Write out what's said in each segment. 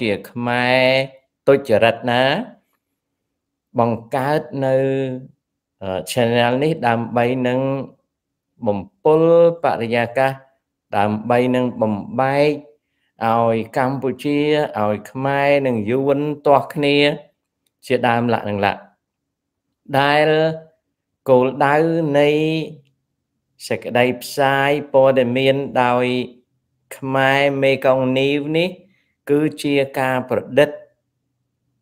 ជាខ្មែរទុច្ចរិតណា បង្កើតនៅ channel នេះដើម្បីនឹងបំពុលបរិយាកាសដើម្បីនឹងបំបែកឲ្យកម្ពុជាឲ្យខ្មែរនិងយួនទាស់គ្នាជាដើមលក្ខនឹងលក្ខដែលគោលដៅនៃសេចក្តីផ្សាយព័ត៌មានដោយខ្មែរមេកុងនីវនេះគឺជាការប្រឌិត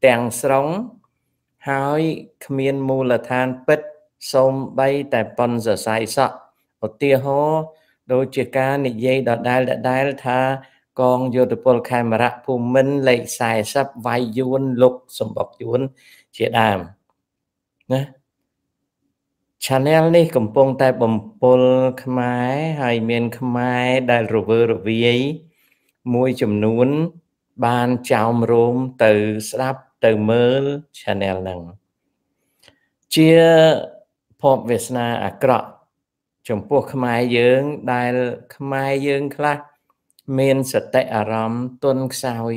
ទាំងស្រុង ហើយគ្មានមូលដ្ឋានពិតសូម្បីតែប៉ុនសរសៃសក់ឧទាហរណ៍ដូចជាការនិយាយដដែលដដែលថា កងយោធពលខេមរៈភូមិន្ទលេខ40វាយយួនលុកសម្បុកយួនជាដើមណា channel នេះ កំពុងតែបំពល់ខ្មែរហើយមានខ្មែរដែលរវើរវាយមួយចំនួនបានចោមរោមទៅស្ដាប់ទៅមើល channel ហ្នឹងជាភពវាសនាអាក្រក់ចំពោះខ្មែរយើងដែលខ្មែរយើងខ្លះមានសតិអារម្មណ៍ទន់ខ្សោយ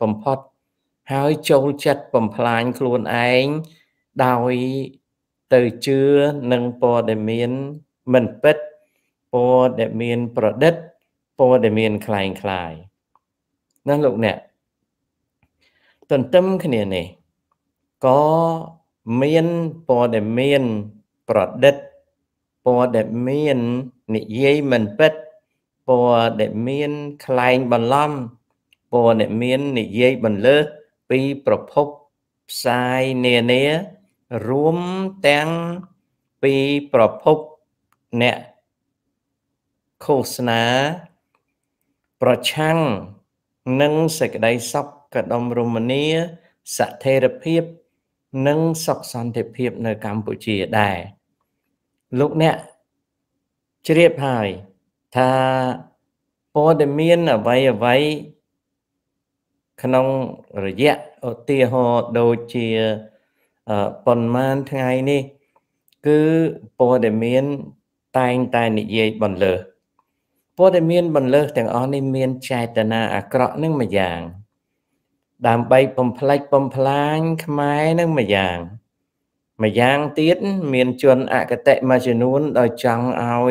បំផុត ហើយចូលចិត្តបំផ្លាញខ្លួនឯងដោយ ទៅជឿនឹងព័ត៌មាន មិនពិតព័ត៌មាន ប្រឌិតព័ត៌មានคล้ายៗណាលោកអ្នកទន្ទឹមគ្នានេះក៏មានព័ត៌មាន ប្រឌិតព័ត៌មាននិយាយមិនពិតព័ត៌មានខ្លែងបន្លំព័ត៌មាននិយាយបន្លឺពីប្រភពផ្សាយនានា រួមទាំង ពីប្រភពអ្នកឃោសនា ប្រឆាំងនិងសេចក្តីសុខកដុំរមនាសទ្ធារភាព និងសុខសន្តិភាពនៅកម្ពុជាដែរលោកអ្នកជ្រាបហើយថាព័ត៌មានអ្វីអ្វី ក្នុងរយៈឧទាហរណ៍ដូចជាប៉ុន្មានថ្ងៃនេះ គឺព័ត៌មានតែងតែនិយាយបន្លឺព័ត៌មានបន្លឺទាំងអស់នេះមានចេតនាអាក្រក់នឹងមួយយ៉ាងដើម្បីបំផ្លិចបំផ្លាញខ្មែរនឹងមួយយ៉ាងមួយយ៉ាងទៀតមានជនអកតេមួយចំនួន ដោយចង់ឲ្យ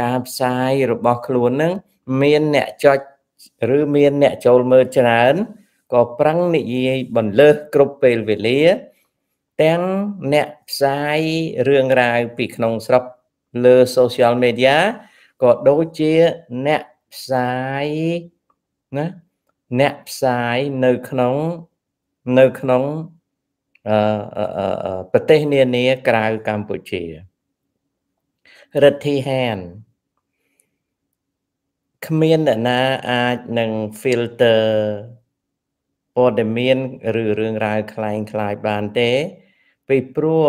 ការផ្សាយរបស់ខ្លួននឹងមានអ្នកចុចឬមានអ្នកចូលមើលច្រើនក៏ប្រឹងនិយាយបន្លឺគ្រប់ពេលវេលា ទាំងអ្នកផ្សាយរឿងរ៉ាវពីក្នុងស្រុកលើ social media ក៏ដូចជាអ្នកផ្សាយណាអ្នកផ្សាយនៅក្នុង នៅក្នុងប្រទេសនានាក្រៅកម្ពុជារិទ្ធីហានគ្មានអ្នកណាអាចនឹង filter ព័ត៌មានឬរឿងរ៉ាវคล้ายៗបានទេ ពីព្រោះ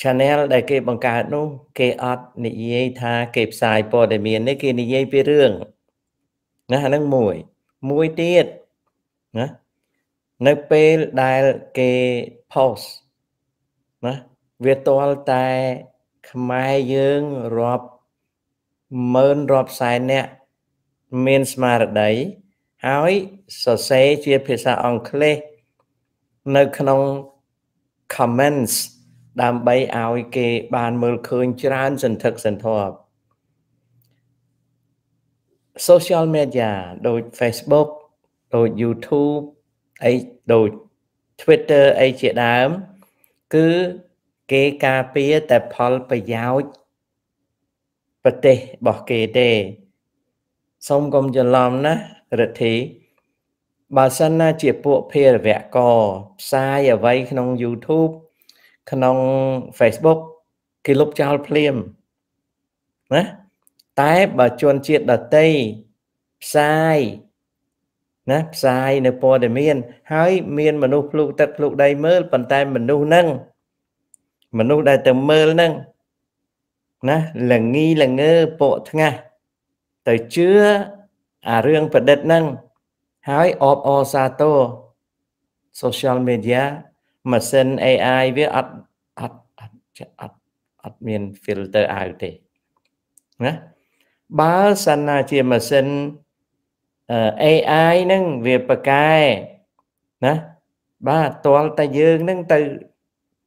channel ដែលគេបង្កើតនោះ គេអត់និយាយថាគេផ្សាយព័ត៌មាន នេះគេនិយាយពីរឿងណាហ្នឹងមួយមួយទៀតណានៅពេលដែលគេ post ណាវាតលតែខ្មែរយើងរាប់ម៉ឺនរាប់សែនអ្នកមានស្មារតីហើយសរសេរជាភាសាអង់គ្លេសនៅក្នុង comments ដើម្បីឲ្យគេ បានមើលឃើញច្រើនសន្ធឹកសន្ធាប់ social media ដូច Facebook ដូច YouTube អីដូច Twitter អីជាដើមគឺគេការពារតែផលប្រយោជន៍ប្រទេសរបស់គេទេសូមកុំច្រឡំណារិទ្ធីបើសិនណាជាពួកភារវកផ្សាយអ្វីក្នុង YouTube ក្នុង Facebook គេលុបចោលភ្លាមណាតែបើជនជាតិដតីផ្សាយណាផ្សាយនៅព័ត៌មាន ហើយមានមនុស្សភ្លុកទឹកភ្លុកដីមើលប៉ុន្តែ មនុស្សហ្នឹងមនុស្សដែលទៅមើលហ្នឹងណាលងីលងើពួកថ្ងាស់ទៅជឿអារឿងប្រឌិតហ្នឹងហើយអបអសាទរ social media ម៉ាស៊ីន AI វាអត់អត់អត់អត់អត់មាន filter out ទេណាបើសិនណាជាម៉ាស៊ីន AI ហ្នឹងវាប្រកែណាបាទតលតែយើងហ្នឹងទៅ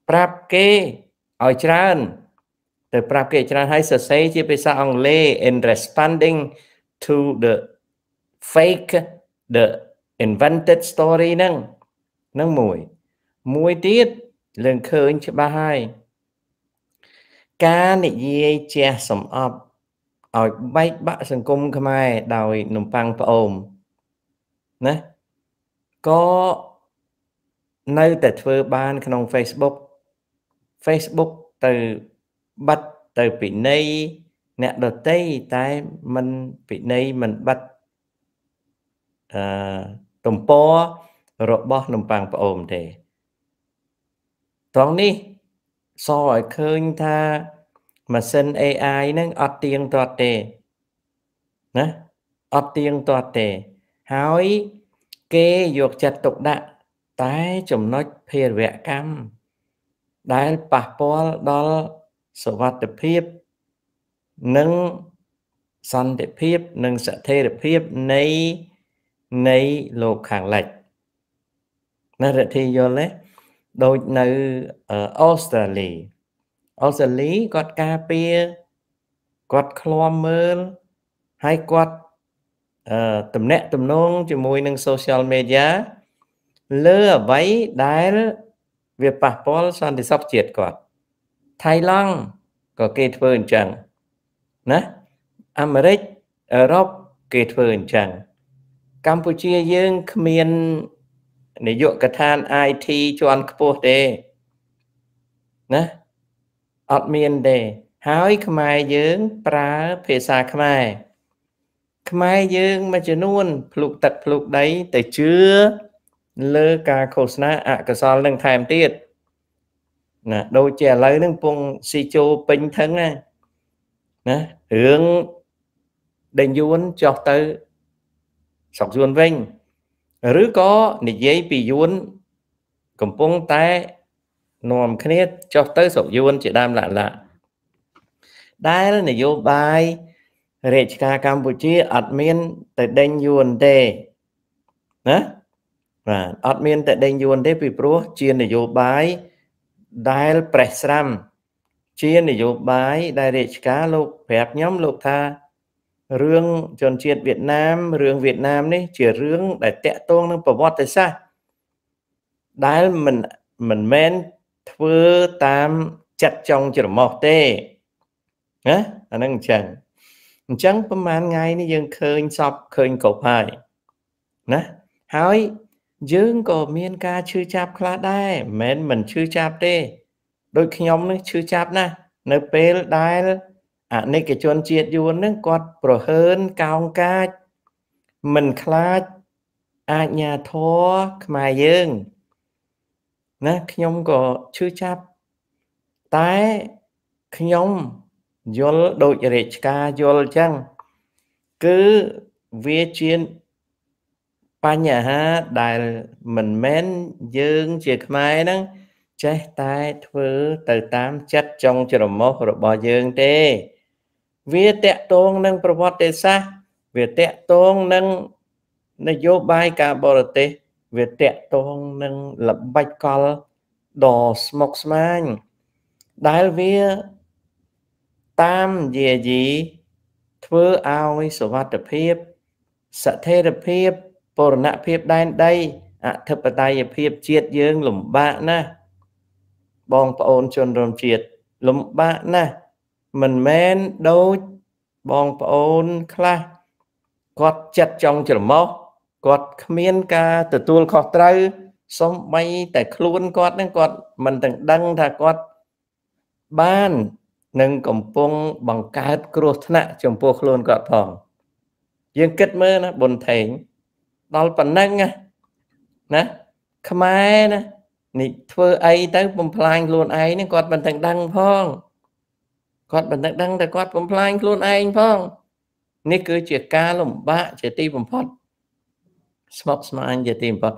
ប្រាប់គេឲ្យច្រើន ទៅប្រាប់គេច្រើនហើយសរសេរជាភាសាអង់គ្លេស in responding to the fake the invented story ហ្នឹងហ្នឹងមួយមួយទៀតលើឃើញច្បាស់ហើយការនិយាយជះសំអប់ឲ្យបែកបាក់សង្គមខ្មែរ ដោយនំប៉័ងផ្អូមណាក៏នៅតែធ្វើបានក្នុង Facebook Facebook ទៅបិទទៅពិន័យអ្នកដតីតែมันពិន័យมันបិទអឺទំព័ររបស់នំប៉័ងផ្អូមទេត្រង់នេះសឲ្យឃើញថាម៉ាស៊ីន AI ហ្នឹងអត់ទៀងទាត់ទេណាអត់ទៀងទាត់ទេ ហើយគេយកចិត្តទុកដាក់ តែចំណុចភារវកម្មដែលប៉ះពាល់ដល់សวัสดิភាពនិងសន្តិភាពនិងស្ថិរភាពនៃនៃលោកខាងលិចណារដ្ឋីយល់ទេដូចនៅអូស្ត្រាលីអូស្ត្រាលីគាត់ការពារគាត់ឃ្លាំមើលហើយគាត់តំណាក់តំណងជាមួយនឹង social media លើអ្វីដែលវាប៉ះពាល់សន្តិសុខជាតិគាត់ថៃឡង់ក៏គេធ្វើអញ្ចឹងណាអាមេរិកអឺរ៉ុបគេធ្វើអញ្ចឹងកម្ពុជាយើងគ្មាននាយកកឋាន IT ជាន់ខ្ពស់ទេណាអត់មានទេហើយខ្មែរយើងប្រើភាសាខ្មែរ ខ្មែរយើងមួយចំនួនភ្លុកទឹកភ្លុកដីទៅជឿលើការឃោសនាអកុសលនឹងថែមទៀតណាដូចជាឥឡូវហ្នឹងពងស៊ីជោពេញថឹងណាណារឿងដេញយួនចោះទៅស្រុកយួនវិញឬក៏និយាយពីយួនកំពុងតែនាំគ្នាចុះទៅស្រុកយួន ជាដើមឡាឡាដែលនយោបាយរាជការកម្ពុជាអត់មានតែដេញយួនទេណាបាទអត់មានតែដេញយួនទេពីព្រោះជានយោបាយដែលប្រេះស្រាំជានយោបាយ ដែលរាជការលោកប្រាប់ខ្ញុំលោកថារឿងជនជាតិវៀតណាមរឿងវៀតណាមនេះ ជារឿងដែលតាក់ទងនឹងប្រវត្តិសាស្ត្រដែលមិនមិនមែនធ្វើតាមចិត្តចង់ច្រមុះទេណាអាហ្នឹងអញ្ចឹងអញ្ចឹងប្រហែលថ្ងៃនេះយើងឃើញសពឃើញគ្រប់ហើយណាហើយយើងក៏មានការឈឺចាប់ខ្លះដែរមិនមែនមិនឈឺចាប់ទេដូចខ្ញុំនេះឈឺចាប់ណាស់នៅពេលដែលអនិកជនជាតិយួននឹងគាត់ប្រហើនកោងកាចមិនខ្លាចអាជ្ញាធរខ្មែរយើង ណាខ្ញុំក៏ឈឺចាប់តែខ្ញុំយល់ដូចរាជការយល់អញ្ចឹងគឺវាជាបញ្ហាដែលមិនមែនយើងជាខ្មែរហ្នឹងចេះតែធ្វើទៅតាមចិត្តចង់ច្រមុះរបស់យើងទេវាតកតងនឹងប្រវត្តិសាស្ត្រវាតកតងនឹងនយោបាយការបរទេស វាតកតងនឹងល្បិចកលដ៏ស្មុគស្មាញ ដែលវាតាមយាយីធ្វើឲ្យសวัสดิភាពស្ថិរភាពបរណភាពដែនដីអធិបតេយ្យភាពជាតិយើងលំបាកណាស់បងប្អូនជនរួមជាតិលំបាកណាស់មិនមែនដូចបងប្អូនខ្លះគាត់ចិត្តចង់ច្រមុះគាត់គ្មានការទទួលខុសត្រូវសំបីតែខ្លួនគាត់នឹងគាត់មិនទាំងដឹងថាគាត់បាននឹងកំពុងបង្កើតគ្រោះថ្នាក់ចំពោះខ្លួនគាត់ផងយើងគិតមើលណាប៊ុនថេងដល់ប៉ុណ្ណឹងណាណាខ្មែរណានេះធ្វើអីទៅបំផ្លាញខ្លួនឯងហ្នឹងគាត់មិនទាំងដឹងផងគាត់មិនដឹងតែគាត់បំផ្លាញខ្លួនឯងផង នេះគឺជាការលំបាកជាទីបំផុត ស្មុគស្មាញជាទីបំផុត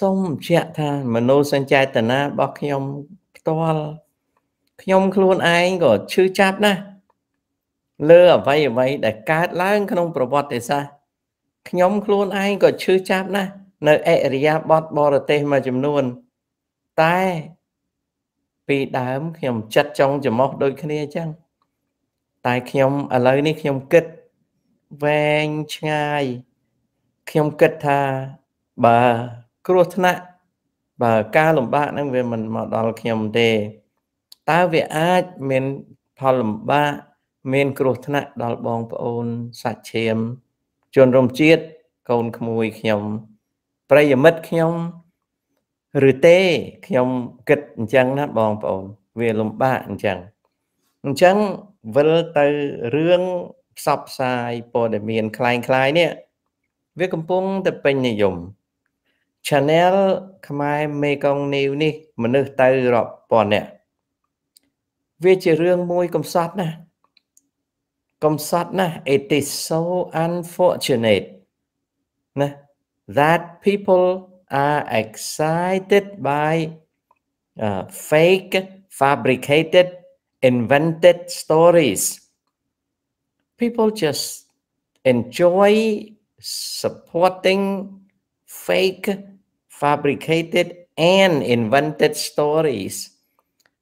សូមបញ្ជាក់ថាមនោសញ្ចេតនារបស់ខ្ញុំផ្ទាល់ខ្ញុំខ្លួនឯងក៏ឈឺចាប់ណាស់លើអ្វីអ្វីដែលកើតឡើងក្នុងប្រវត្តិសាស្ត្រខ្ញុំខ្លួនឯងក៏ឈឺចាប់ណាស់នៅអរិយាប័ត្របរទេសមួយចំនួនតែពីដើមខ្ញុំចិត្តចង់ច្រមុះដូចគ្នាអញ្ចឹងតែខ្ញុំឥឡូវនេះខ្ញុំគិតវែងឆ្ងាយ ខ្ញុំគិតថាបើគ្រោះថ្នាក់បើការលំបាកហ្នឹងវាមិនមកដល់ខ្ញុំទេតើវាអាចមានផលលំបាកមានគ្រោះថ្នាក់ដល់បងប្អូនសាច់ឈាមជនរំជាតិកូនក្មួយខ្ញុំ ប្រិយមិត្តខ្ញុំឬទេខ្ញុំគិតអញ្ចឹងណាបងប្អូនវាលំបាកអញ្ចឹងអញ្ចឹងវិលទៅរឿងផ្សព្វផ្សាយព័ត៌មានคล้ายៗនេះវាកំពុងតែពេញនិយម Channel ខ្មែរមេកុង New នេះមនុស្សទៅរាប់ពាន់នាក់វាជារឿងមួយកំសត់ណាស់កំសត់ណាស់ it is so unfortunate ណា that people are excited by uh, fake, fabricated, invented stories. People just enjoy supporting fake, fabricated, and invented stories.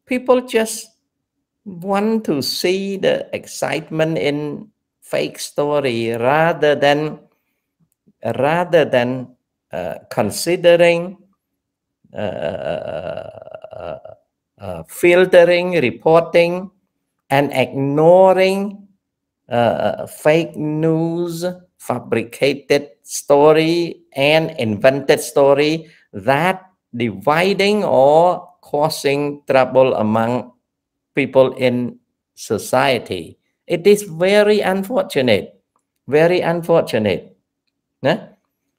People just want to see the excitement in fake story rather than rather than uh, considering uh, uh, filtering, reporting, and ignoring fake news, fabricated story, and invented story that dividing or causing trouble among people in society. It is very unfortunate, very unfortunate. Nah?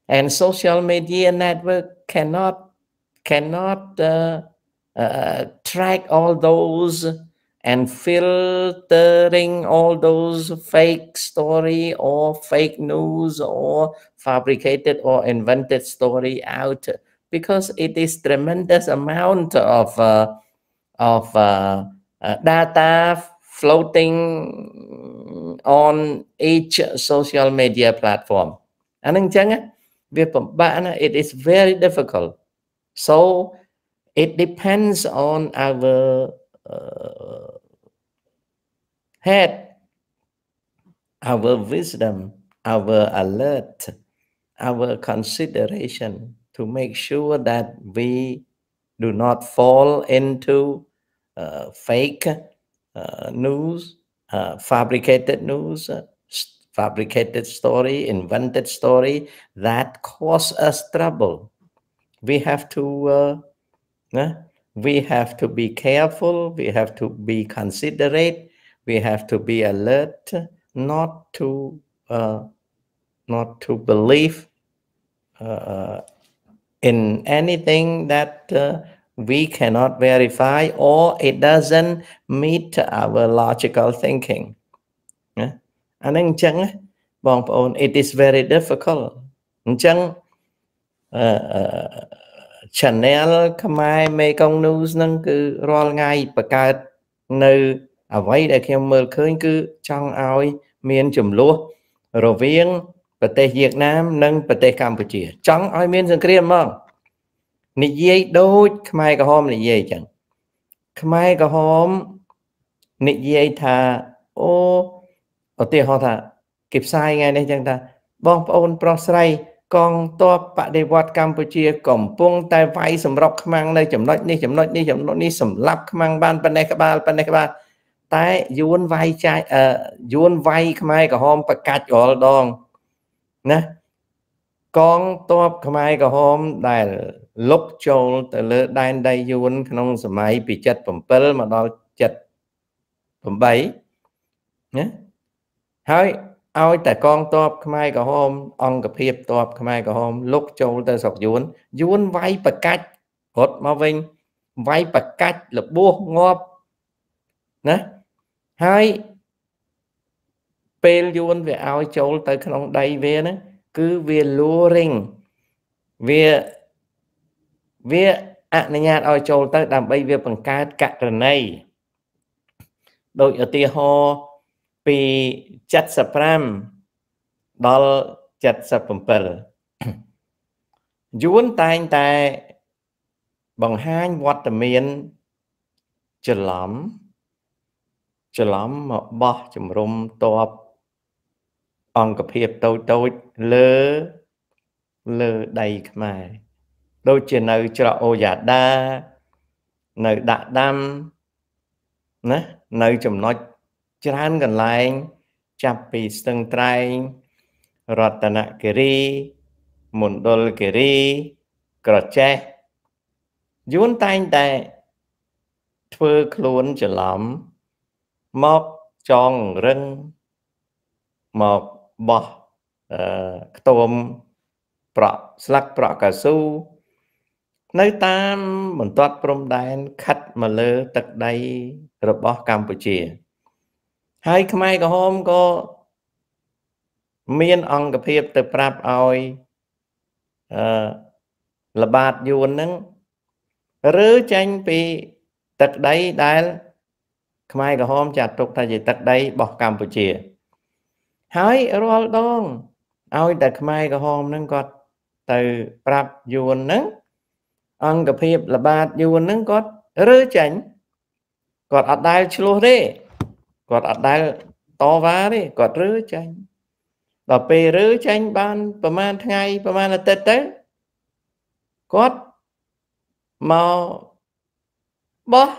and social media network cannot cannot uh, uh, track all those and filtering all those fake story or fake news or fabricated or invented story out because it is tremendous amount of uh, of uh, uh, data floating on each social media platform អានឹងអញ្ចឹងណា but it is very difficult so it depends on our uh, head our wisdom our alert our consideration to make sure that we do not fall into uh, fake uh, news, uh, fabricated news, fabricated story, invented story that cause us trouble. We have to, uh, uh, we have to be careful. We have to be considerate. We have to be alert, not to, uh, not to believe uh, uh, in anything that uh, we cannot verify or it doesn't meet our logical thinking. Yeah? អាហ្នឹងអញ្ចឹងបងប្អូន it is very difficult អញ្ចឹងអឺ channel ខ្មែរ Mekong News ហ្នឹងគឺរាល់ថ្ងៃបង្កើតនៅ អ្វីដែលខ្ញុំមើលឃើញគឺចង់ឲ្យមានចំនួនរវាងប្រទេសវៀតណាមនិងប្រទេសកម្ពុជា ចង់ឲ្យមានសង្គ្រាមហ្មងនិយាយដូច ខ្មែរក្រហមនិយាយចឹងខ្មែរក្រហមនិយាយថាអូឧទាហរណ៍ថាគេផ្សាយថ្ងៃនេះចឹងថាបងប្អូនប្រុសស្រីកងទ័ពបដិវត្តកម្ពុជា កំពុងតែវាយសម្រុកខ្មាំងនៅចំណុចនេះចំណុចនេះចំណុចនេះសម្លាប់ខ្មាំងបានប៉ណ្ណេះក្បាលប៉ណ្ណេះក្បាលតែយួនវាយចាយយួនវាយខ្មែរក្រហមប្រកាច់រាល់ដងណាកងទ័ពខ្មែរក្រហមដែលលុកចូលទៅលើដែនដីយួនក្នុងសម័យពី77មកដល់78ណាហើយឲ្យតែកងទ័ពខ្មែរក្រហមអង្គភាពទ័ពខ្មែរក្រហមលុកចូលទៅស្រុកយួន យួនវាយប្រកាច់រត់មកវិញវាយប្រកាច់លបោះងាប់ណាហើយពេលយួនវាឲ្យចូលទៅ ក្នុងដីវាណាគឺវាលួរិងវាវាអនុញ្ញាតឲ្យចូលទៅដើម្បីវាបង្កើតករណីដូចឧទាហរណ៍ពី75ដល់77យួនតែងតែបង្ហាញវត្តមានច្រឡំច្រឡំមកបោះជំរំតបអង្គភាពតូចតូចលើលើដីខ្មែរ ដូចជានៅច្រកអូយ៉ាដានៅដាក់ដាំណានៅចំណុចច្រើនកន្លែង ចាប់ពីស្ទឹងត្រែងរតនគិរីមណ្ឌលគិរី ក្រចេះយួនតែងតែធ្វើខ្លួនច្រឡំមកចងរឹងមកបោះខ្ទមប្រក់ស្លឹកប្រក់កៅស៊ូនៅតាមបន្ទាត់ព្រំដែនខិតមកលើទឹកដី របស់កម្ពុជាហើយខ្មែរក្រហមក៏មានអង្គភាពទៅប្រាប់ឲ្យអឺលបាតយួនហ្នឹងឬចាញ់ពីទឹកដីដែលខ្មែរក្រហមចាត់ទុកថាជាទឹកដីរបស់កម្ពុជា ហើយរាល់ដងឲ្យតែខ្មែរក្រហមហ្នឹងគាត់ទៅប្រាប់យួនហ្នឹងអង្គភាពលបាតយួនហ្នឹងគាត់ឬចាញ់គាត់អត់ដែលឆ្លោះទេគាត់អត់ដែលតវ៉ាទេគាត់រើចាញ់ដល់ពេលរើចាញ់បាន ប្រហែលថ្ងៃប្រហែលអាទិត្យទៅគាត់មកបោះ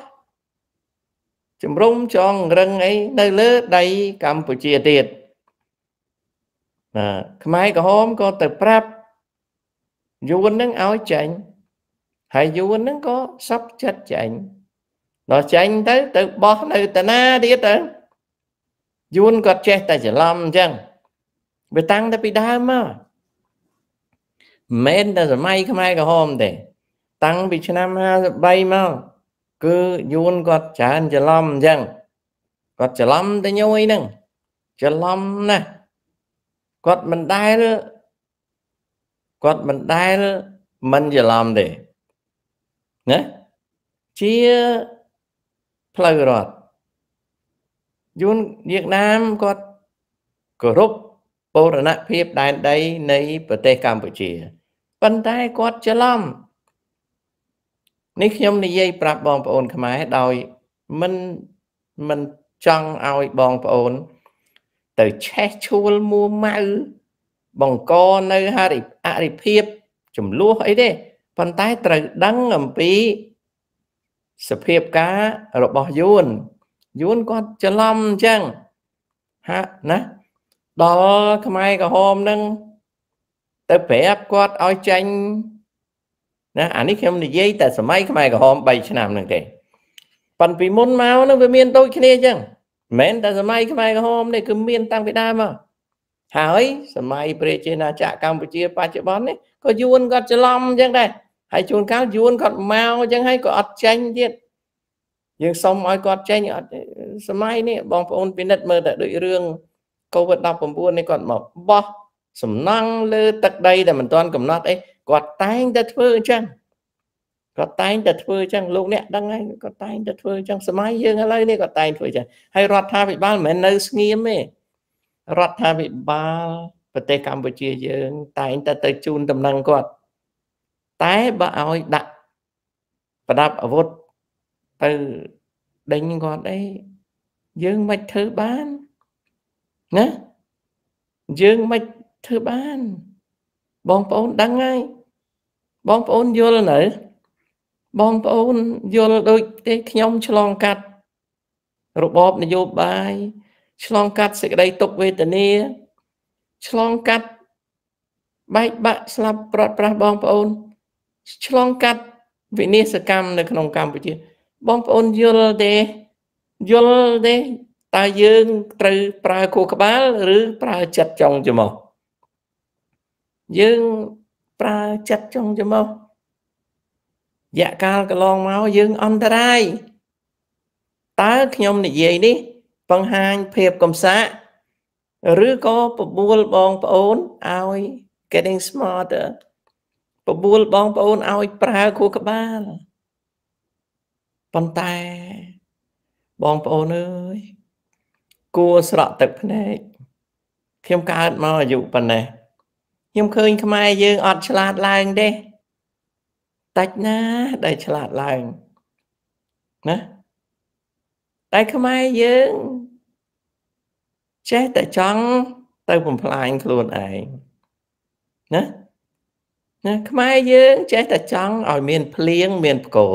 ជំរុំចងរឹងអីនៅលើដីកម្ពុជាទៀតបាទខ្មែរក្រហមក៏ទៅប្រាប់យួននឹងឲ្យចាញ់ហើយយួននឹងក៏សັບចិត្តចាញ់ដល់ចាញ់ទៅ ទៅបោះនៅតាណាទៀតទៅយួនគាត់ចេះតែច្រឡំអញ្ចឹងវាតាំងតែពីដើមមកមិនតែសម័យខ្មែរក្រហមទេតាំងពីឆ្នាំ53មកគឺយួនគាត់ច្រើនច្រឡំអញ្ចឹងគាត់ច្រឡំតែញយហ្នឹងច្រឡំណាស់គាត់មិនដែលគាត់មិនដែលមិនច្រឡំទេណាជាផ្លូវរត់យួនវៀតណាមគាត់គោរពបូរណភាពដែនដីនៃ ប្រទេសកម្ពុជាប៉ុន្តែគាត់ច្រឡំនេះខ្ញុំនិយាយប្រាប់បងប្អូនខ្មែរដោយ មិនមិនចង់ឲ្យបងប្អូន ទៅឆេះឈួលមួម៉ៅបង្កនៅហរិអរិភាព ចំនួនអីទេប៉ុន្តែត្រូវដឹងអំពី សភាពការរបស់យួនយួនគាត់ច្រឡំអញ្ចឹងហាណាដល់ខ្មែរក្រហមនឹងទៅប្រាប់គាត់ឲ្យចាញ់ណាអានេះខ្ញុំនិយាយតែសម័យខ្មែរក្រហម3ឆ្នាំហ្នឹងទេប៉ុន្តែពីមុនមកហ្នឹងវាមានដូចគ្នាអញ្ចឹងមិនមែនតែសម័យខ្មែរក្រហមទេគឺមានតាំងពីដើមមកហើយសម័យប្រជាណាចក្រកម្ពុជា បច្ចុប្បន្ននេះក៏យួនគាត់ច្រឡំអញ្ចឹងដែរហើយជួនកាលយួនគាត់មកអញ្ចឹងហើយក៏អត់ចាញ់ទៀតយើងសុំឲ្យគាត់ចេញអត់សម័យនេះបងប្អូនពិនិត្យមើលតែដូចរឿង COVID-19 នេះគាត់មកបោះសំណង់លើទឹកដី ដែលមិនទាន់កំណត់អីគាត់តែងតែធ្វើអញ្ចឹងគាត់តែងតែធ្វើអញ្ចឹងលោកអ្នកដឹងហើយគាត់តែងតែធ្វើអញ្ចឹងសម័យយើងឥឡូវនេះគាត់តែងធ្វើអញ្ចឹងហើយរដ្ឋាភិបាលមិនមែននៅស្ងៀមទេរដ្ឋាភិបាលប្រទេសកម្ពុជាយើង តែងតែទៅជូនដំណឹងគាត់តែបើឲ្យដាក់ប្រដាប់អាវុធទៅដេញគាត់អីយើងមិនធ្វើបានណាយើងមិនធ្វើបាន បងប្អូនដឹងហើយបងប្អូនយល់នៅ បងប្អូនយល់ដូចទេខ្ញុំឆ្លងកាត់របបនយោបាយឆ្លងកាត់សេចក្តីទុក្ខវេទនាឆ្លងកាត់បែកបាក់ស្លាប់ប្រត់ប្រាស់បងប្អូនឆ្លងកាត់វិនិស្សកម្មនៅក្នុងកម្ពុជាបងប្អូនយល់ទេយល់ទេតើយើងត្រូវប្រើខួរក្បាល ឬប្រើចិត្តចង់ច្រមុះយើងប្រើចិត្តចង់ច្រមុះរយៈកាលកន្លងមកយើងអន្តរាយតើខ្ញុំនិយាយនេះ បង្ហាញភាពកំសាកឬក៏បបួលបងប្អូនឲ្យ getting smarter បបួលបងប្អូនឲ្យ ប្រើខួរក្បាលប៉ុន្តែបងប្អូនអើយគួរស្រក់ទឹកភ្នែកខ្ញុំកើតមកអាយុប៉ុណ្ណេះខ្ញុំឃើញខ្មែរយើងអត់ឆ្លាតឡើងទេតិចណាដែលឆ្លាតឡើងណាតែខ្មែរយើងចេះតែចង់ទៅបំផ្លាញខ្លួនឯងណាណាខ្មែរយើងចេះតែចង់ឲ្យមានភ្លៀងមានផ្គរ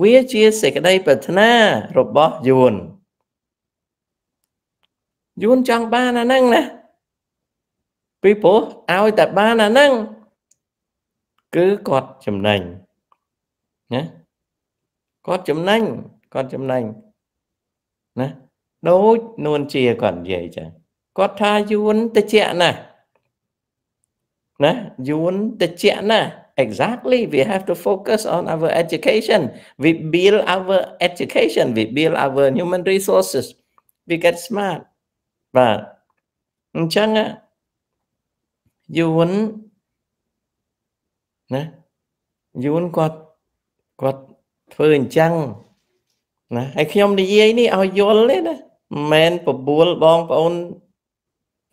វាជាសេចក្តីប្រាថ្នារបស់យួន យួនចង់បានអាហ្នឹងណា ពីព្រោះឲ្យតែបានអាហ្នឹងគឺគាត់ចំណេញណាគាត់ចំណេញគាត់ចំណេញណាដូចនួនជាគាត់និយាយចឹងគាត់ថាយួនតិចណាស់ណាយួនតិចណាស់ Exactly. We have to focus on our education. We build our education. We build our human resources. We get smart. បាទអញ្ចឹងយួនណាយួនគាត់គាត់ធ្វើអញ្ចឹងណាហើយខ្ញុំនិយាយនេះឲ្យយល់ទេណាមិនមែនបបួលបងប្អូន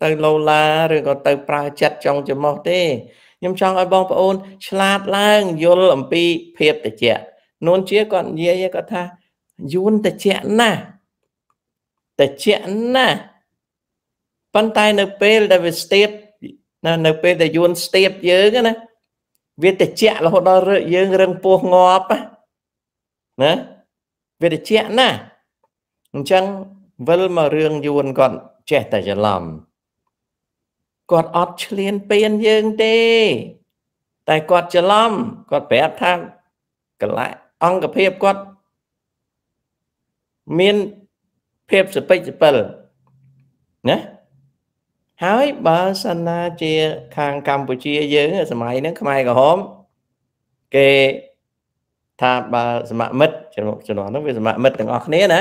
ទៅលោឡាឬក៏ទៅប្រើចិត្តចង់ច្រមុះទេខ្ញុំចង់ឲ្យបងប្អូនឆ្លាតឡើងយល់អំពីភាពតិចនួនជាគាត់និយាយគាត់ថាយួនតិចណាស់តិចណាស់ប៉ុន្តែនៅពេល ដែលវាស្ទាបនៅនៅពេលដែលយួនស្ទាបយើងណា វាតិចរហូតដល់យើងរឹងពោះងាប់ណាវាតិចណាស់អញ្ចឹងវិលមករឿងយួនគាត់ចេះតែច្រឡំគាត់អត់ឆ្លៀនពៀនយើងទេ តែគាត់ច្រឡំគាត់ប្រាប់ថាកលៈអង្គភាពគាត់មានភាពសពេចសពិលណាហើយបើសិនណាជាខាងកម្ពុជាយើងសម័យហ្នឹងខ្មែរក្រហមគេថាបើសមមិត្តជំនាន់ហ្នឹងវាសមមិត្តទាំងអស់គ្នាណា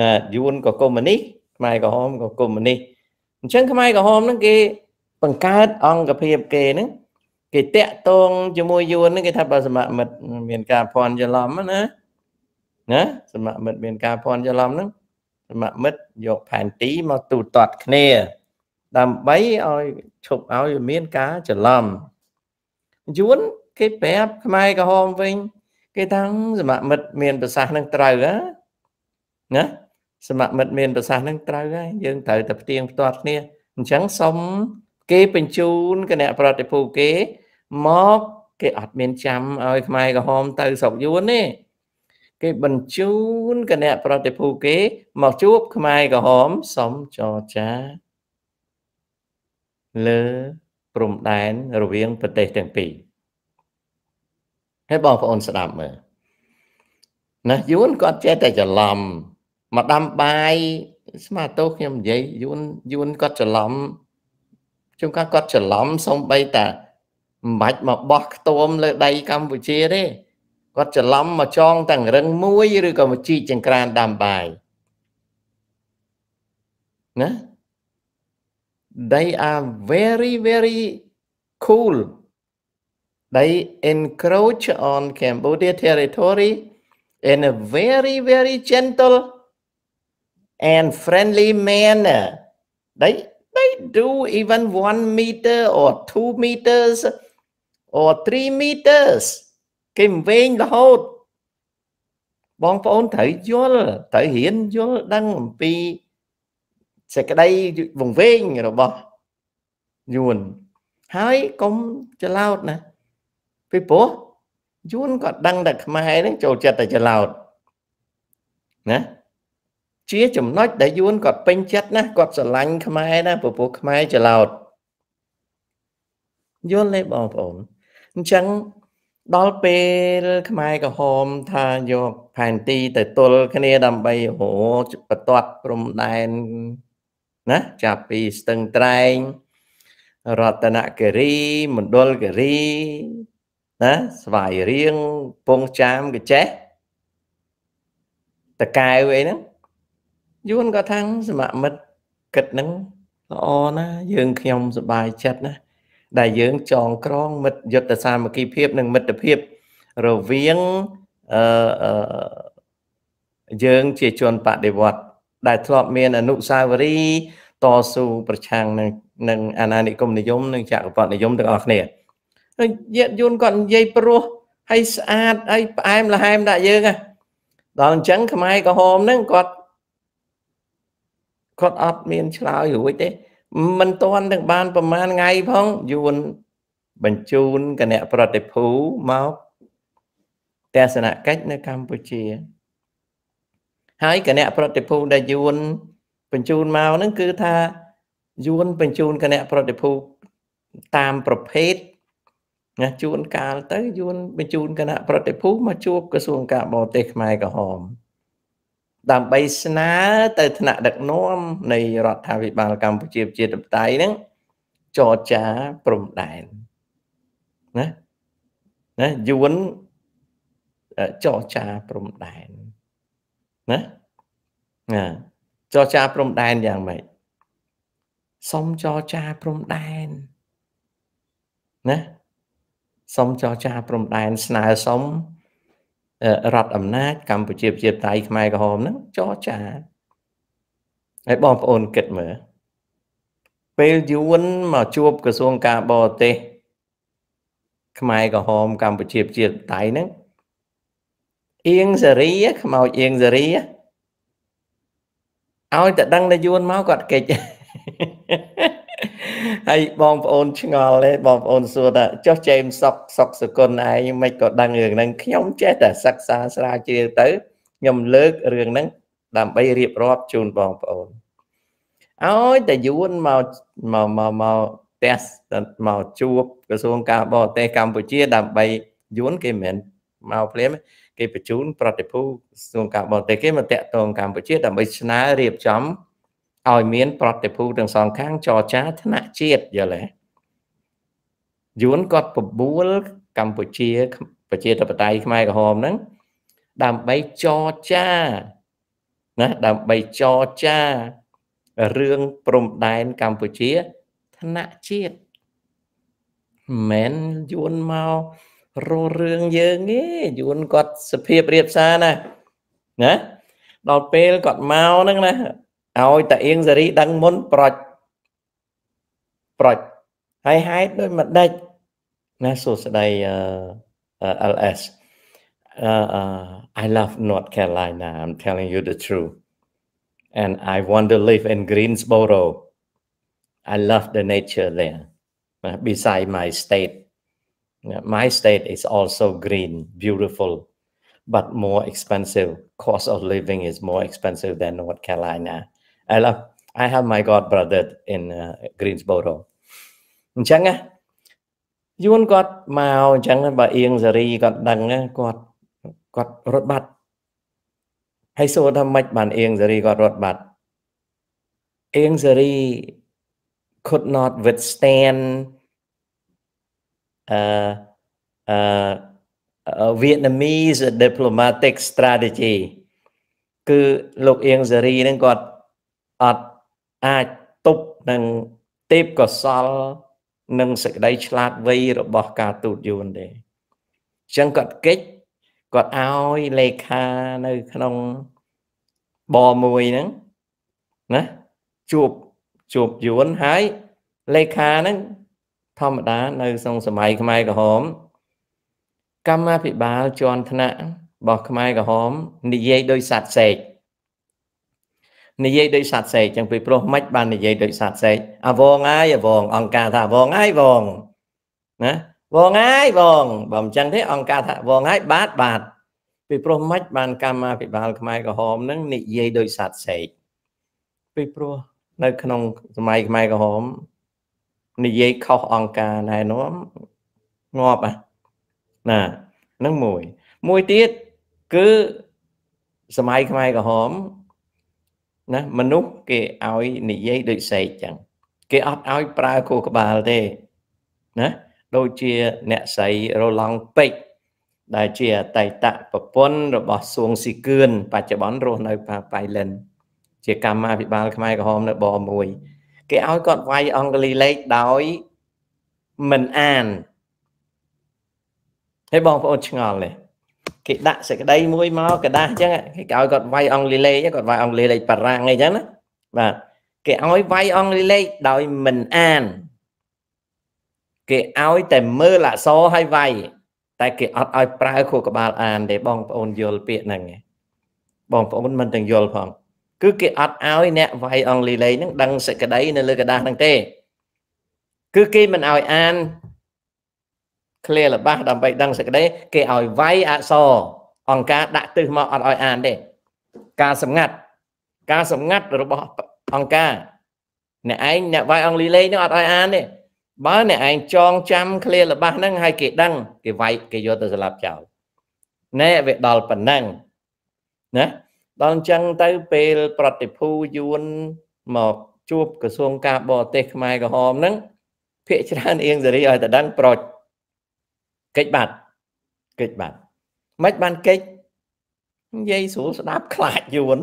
ណាយួនក៏កុំមុនីខ្មែរក្រហមក៏កុំមុនីអញ្ចឹងខ្មែរក្រហមហ្នឹងគេបង្កើតអង្គភាពគេហ្នឹងគេតាក់តងជាមួយយួនហ្នឹងគេថាបើសមមិត្តមានការភ័ន្តច្រឡំណាណាសមមិត្តមានការភ័ន្តច្រឡំហ្នឹងសមមិត្តយកផែនទីមកទូទាត់គ្នា ដើម្បីឲ្យឈប់ឲ្យមានការច្រឡំយួនគេប្រាប់ខ្មែរក្រហមវិញគេថាសមមិត្តមានប្រសាសន៍នឹងត្រូវណាណាសមមិត្តមានប្រសាសន៍ហ្នឹងត្រូវហើយយើងត្រូវតែផ្ទៀងផ្ទាត់គ្នាអញ្ចឹងសុំគេបញ្ជូនគណៈប្រតិភូគេ មក គេអត់មាន ចាំឲ្យខ្មែរក្រហមទៅស្រុកយួនទេគេបញ្ជូនគណៈប្រតិភូគេមកជួបខ្មែរក្រហមសុំចរចាលើព្រំដែនរវាងប្រទេសទាំងពីរហើយបងប្អូនស្ដាប់មើលណាយួនគាត់ចេះតែច្រឡំមកដាំបាយស្មាតោខ្ញុំនិយាយយួនយួនគាត់ច្រឡំជួនកាលគាត់ច្រឡំសំបីតាមិនបាច់មកបោះខ្ទមលើដីកម្ពុជាទេគាត់ច្រឡំមកចងតាំងរឹងមួយ ឬក៏មកជីចង្ក្រានដាំបាយណា they are very very cool they encroach on Cambodia territory in a very very gentle and friendly manner. They, they do even one meter or two meters or three meters គេវែងរហូតបងប្អូនត្រូវយល់ត្រូវរៀនយល់ដឹងអំពីសេចក្តីវង្វេងរបស់យួនហើយកុំច្រឡោតណាពីព្រោះយួនក៏ដឹងតែខ្មែរនឹងចូលចិត្តតែច្រឡោតណាជាចំណុចដែលយួនគាត់ពេញចិត្តណាស់គាត់ស្រឡាញ់ខ្មែរណាពពោះខ្មែរច្រឡោតយល់ទេបងប្អូនអញ្ចឹងដល់ពេលខ្មែរក្រហមថាយកផែនទីទៅទល់គ្នាដើម្បីហោបន្ទាត់ព្រំដែនណាចាប់ពីស្ទឹងត្រែងរតនគិរីមណ្ឌលគិរីណាស្វាយរៀងពងចាមកចេះតកែវអីហ្នឹងយួនក៏ថាសមមិត្តគិតនឹងល្អណាយើងខ្ញុំសប្បាយចិត្តណាដែលយើង ចងក្រង មិត្តយុទ្ធសាមគ្គីភាព និង មិត្តភាពរវាងអឺយើងជាជនបដិវត្តដែលធ្លាប់មានអនុសាវរីយ៍តស៊ូប្រឆាំងនឹងនឹងអាណានិគមនិយម និងចក្រពតនិយមទាំងអស់គ្នាហើយយាទយន្តគាត់និយាយព្រោះហើយស្អាតហើយផ្អែមល្ហែមដាក់យើងដល់អញ្ចឹងខ្មែរក្រហមហ្នឹងគាត់គាត់អត់មានឆ្លើយរួចទេមិនតន់ទាំងបានប្រមាណថ្ងៃផងយួនបញ្ជូនគណៈប្រតិភូមកទស្សនកិច្ចនៅកម្ពុជា ហើយគណៈប្រតិភូដែលយួនបញ្ជូនមកហ្នឹងគឺថាយួនបញ្ជូនគណៈប្រតិភូតាមប្រភេទណាជួន កាលទៅយួនបញ្ជូនគណៈប្រតិភូមកជួបក្រសួងការបរទេសខ្មែរក្រហមដើម្បីស្នើទៅថ្នាក់ដឹកនាំនៃរដ្ឋាភិបាលកម្ពុជាប្រជាធិបតេយ្យហ្នឹងចរចាព្រំដែនណាណាយួនចរចាព្រំដែនណាណាចរចាព្រំដែនយ៉ាងម៉េចសុំចរចាព្រំដែនណាសុំចរចាព្រំដែនស្នើសុំរដ្ឋអំណាចកម្ពុជាប្រជាធិបតេយ្យខ្មែរក្រហមហ្នឹងចរចាហើយបងប្អូនគិតមើលពេលយួនមកជួបក្រសួងការបរទេស ខ្មែរក្រហមកម្ពុជាប្រជាធិបតេយ្យហ្នឹងអៀងសេរីខ្មោចអៀងសេរីឲ្យតែដឹងតែយួនមកគាត់កិច្ចហើយបងប្អូនឆ្ងល់ទេបងប្អូនសួរថាចុះចេមសុកសុកសគុណឯងមិនក៏ដឹងរឿងហ្នឹងខ្ញុំចេះតែសិក្សាស្រាវជ្រាវទៅខ្ញុំលើករឿងហ្នឹងដើម្បីរៀបរាប់ជូនបងប្អូនអើយតែយួនមកមកមកមកទះមកជួបក្រសួងការបរទេសកម្ពុជា ដើម្បីយួនគេមិនមកភ្លាមគេបញ្ជូនប្រតិភូក្រសួងការបរទេសគេមកតាក់ទងកម្ពុជាដើម្បីស្នើរៀបចំឲ្យមានប្រតិភូទាំងសងខាងចរចាថ្នាក់ជាតិយល់ទេយួនគាត់បបួល កម្ពុជាប្រជាធិបតេយ្យខ្មែរក្រហមហ្នឹងដើម្បីចរចាណាដើម្បីចរចារឿងព្រំដែនកម្ពុជាឋានៈជាតិមិនយួនមករោរឿងយើងទេយួនគាត់សភាពរៀបសារណាណា ដល់ពេលគាត់មកហ្នឹងណាឲ្យតាអៀងសេរីដឹងមុនប្រុចប្រុចហើយហេតុដូចមួយដេចណាសួស្ដី LS uh, uh, I love North Carolina I'm telling you the truth and I want to live in Greensboro I love the nature there beside my state my state is also green beautiful but more expensive cost of living is more expensive than North Carolina I love I have my god brother in uh, Greensboro អញ្ចឹងណាយួនគាត់មកអញ្ចឹងបើអៀងសេរីគាត់ដឹងគាត់គាត់រត់បាត់ហើយសួរថាម៉េចបានអៀងសេរីគាត់រត់បាត់អៀងសេរី could not withstand uh uh a Vietnamese diplomatic strategy គឺលោកអៀងសេរីនឹងគាត់អត់អាចទប់នឹងទេពកសលនិងសេចក្តីឆ្លាតវៃរបស់ការទូតយួនទេអញ្ចឹងគាត់កិច្ចគាត់ឲ្យលេខានៅក្នុងបមួយហ្នឹងណាជួបជួបយួនហើយលេខាហ្នឹងធម្មតានៅក្នុងសម័យខ្មែរក្រហមកម្មាភិបាលជាន់ថ្នាក់របស់ខ្មែរក្រហមនិយាយដោយសັດសេកនិយាយដោយសัตว์សេកចឹងពេលប្រុសមិនបាននិយាយដោយសัตว์សេកអាវងហើយអាវងអង្គការថាវងហើយវងណាវងហើយវងបើមិនចឹងទេអង្គការថាវងហើយបាទបាទពេលប្រុសមិនបានកម្មាភិបាលខ្មែរក្រហមនឹងនិយាយដោយសัตว์សេកពេលប្រុសនៅក្នុងសម័យខ្មែរក្រហមនិយាយខុសអង្គការណែនាំងាប់ណាហ្នឹងមួយ មួយទៀតគឺសម័យខ្មែរក្រហមណាមនុស្សគេឲ្យនិយាយដូចសេកចឹងគេអត់ឲ្យប្រើខួរក្បាលទេណាដូចជាអ្នកស្រីរឡង់ពេជ្រដែលជាអតីតប្រពន្ធរបស់សួងស៊ីគឿនបច្ចុប្បន្នរស់នៅប៉ៃលិន ជាកម្មាភិបាលខ្មែរក្រហមនៅប1គេឲ្យគាត់វាយអង់គ្លេសលេខដោយមិនអានហើយបងប្អូនឆ្ងល់ទេគេដាក់សេចក្តីមួយមកกระដាស់អញ្ចឹងគេឲ្យគាត់វាយអង់គ្លេសលេខគាត់វាយអង់គ្លេសលេខបារាំងអីចឹងណាបាទគេឲ្យវាយអង់គ្លេសលេខដោយមិនអានគេឲ្យតែមើលអក្សរឲ្យវាយតែគេអត់ឲ្យប្រើខួរក្បាលអានទេបងប្អូនយល់ពាក្យហ្នឹងបងប្អូនមិនទាំងយល់ផង គឺគេអត់ឲ្យអ្នកវាយអង់គ្លេសលេខហ្នឹងដឹងសេចក្តីនៅលើกระដាស់ហ្នឹងទេគឺគេមិនឲ្យអានឃ្លាលបាស់ដើម្បីដឹងសេចក្តីគេឲ្យវាយអក្សរអង្គការដាក់ទិសមកអត់ឲ្យអានទេការសម្ងាត់ការសម្ងាត់របស់អង្គការអ្នកឯងអ្នកវាយអង់គ្លេសលេងនឹងអត់ឲ្យអានទេបើអ្នកឯងចងចាំឃ្លាលបាស់ហ្នឹងឲ្យគេដឹង គេវាយគេយកទៅស្លាប់ចោលណែវាដល់ប៉ុណ្ណឹងណាដល់អញ្ចឹងទៅពេលប្រតិភូយួនមកជួបក្រសួងការបរទេសខ្មែរក្រហមហ្នឹងភាកច្រើនអៀងសេរីឲ្យតែដឹងប្រចកិច្ចបាត់កិច្ចបាត់មិនបានកិច្ចនិយាយស្រួលស្ដាប់ខ្លាចយួន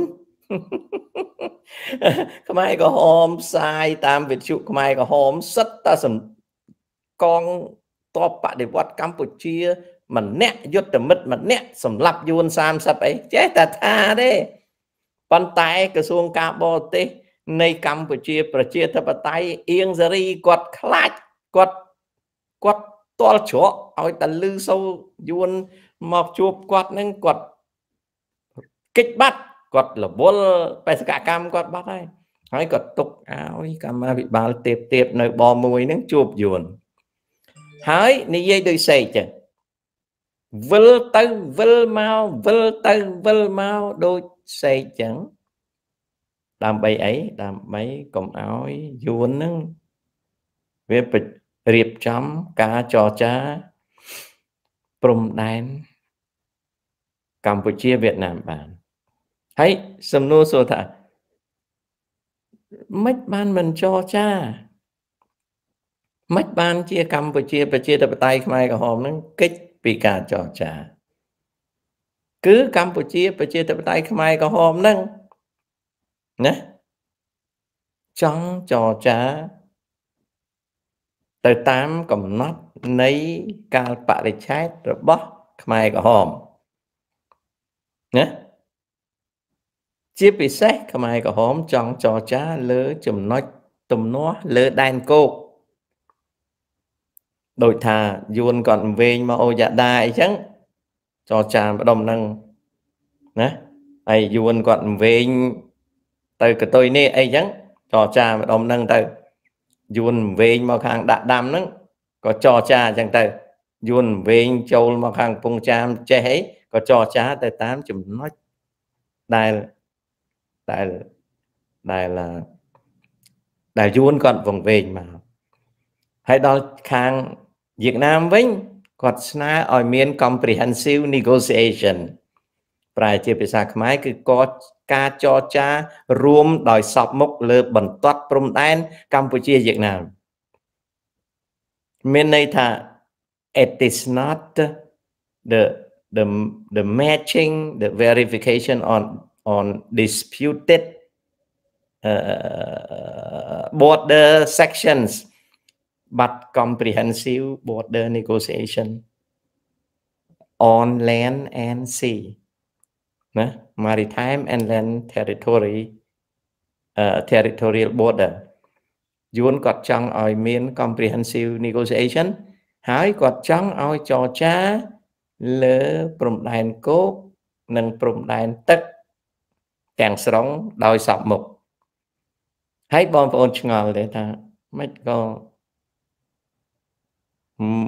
ខ្មែរក៏ហោមផ្សាយតាមវិទ្យុខ្មែរក៏ហោមសិតតែកងតបបដិវត្តកម្ពុជាម្នាក់យុទ្ធមិត្តម្នាក់សម្លាប់យួន30អីចេះតែថាទេប៉ុន្តែក្រសួងការបរទេស នៃកម្ពុជា ប្រជាធិបតេយ្យអៀងសេរីគាត់ខ្លាចគាត់គាត់តល់ច្រកឲ្យតែលឺសូរយួនមកជួបគាត់នឹងគាត់គិចបាត់គាត់រវល់បេសកកម្មគាត់បាត់ហើយហើយគាត់ទុកអើយកម្មាវិបាលទេពទេពនៅបមួយនឹងជួបយួនហើយនិយាយដោយសេកចឹងវិលទៅវិលមកវិលទៅវិលមកដូចសេកចឹងដើម្បីអីដើម្បីកុំឲ្យយួននឹងវាប្ររៀបចំការចរចាព្រំដែន កម្ពុជាវៀតណាមបានហើយសំណួរសួរថាមិនបានមិនចរចាមិនបានជាកម្ពុជាប្រជាធិបតេយ្យខ្មែរក្រហមហ្នឹងគេចពីការចរចាគឺកម្ពុជាប្រជាធិបតេយ្យខ្មែរក្រហមហ្នឹងណាចង់ចរចាទៅតាមកំណត់នៃកាលបរិច្ឆេទរបស់ខ្មែរក្រហមណាជាពិសេសខ្មែរក្រហមចង់ចរចា លើចំណុចទំនាស់លើដែនគោកដូចថាយួនគាត់វែងមកអូយ៉ាដាអីចឹងចរចាម្ដុំហ្នឹងណាហើយយួនគាត់វែងទៅកតុយនេះអីចឹងចរចាម្ដុំហ្នឹងទៅយួនវែងមកខាងដាក់ដាំហ្នឹងក៏ចរចាអញ្ចឹងទៅ យួនវែងចូលមកខាងកំពង់ចាមចេះអីក៏ចរចាទៅតាមចំណុចដែលដែលដែលដែលយួនគាត់វង្វេងមកហើយដល់ខាងវៀតណាមវិញគាត់ស្នើឲ្យមាន comprehensive negotiation ប្រែជាភាសាខ្មែរគឺកការចរចា រួម ដោយសពមុខលើ បន្ទាត់ព្រំដែនកម្ពុជាវៀតណាមមានន័យថា it is not the the the matching the verification on on disputed uh, border sections but comprehensive border negotiation on land and sea ណា Maritime and Land Territory territorial border យួនគាត់ចង់ឲ្យមាន comprehensive negotiation ហើយគាត់ចង់ឲ្យចរចាលើព្រំដែនគោកនិង ព្រំដែនទឹកទាំងស្រុងដោយសពមុខហើយបងប្អូនឆ្ងល់ទេថាមិនក៏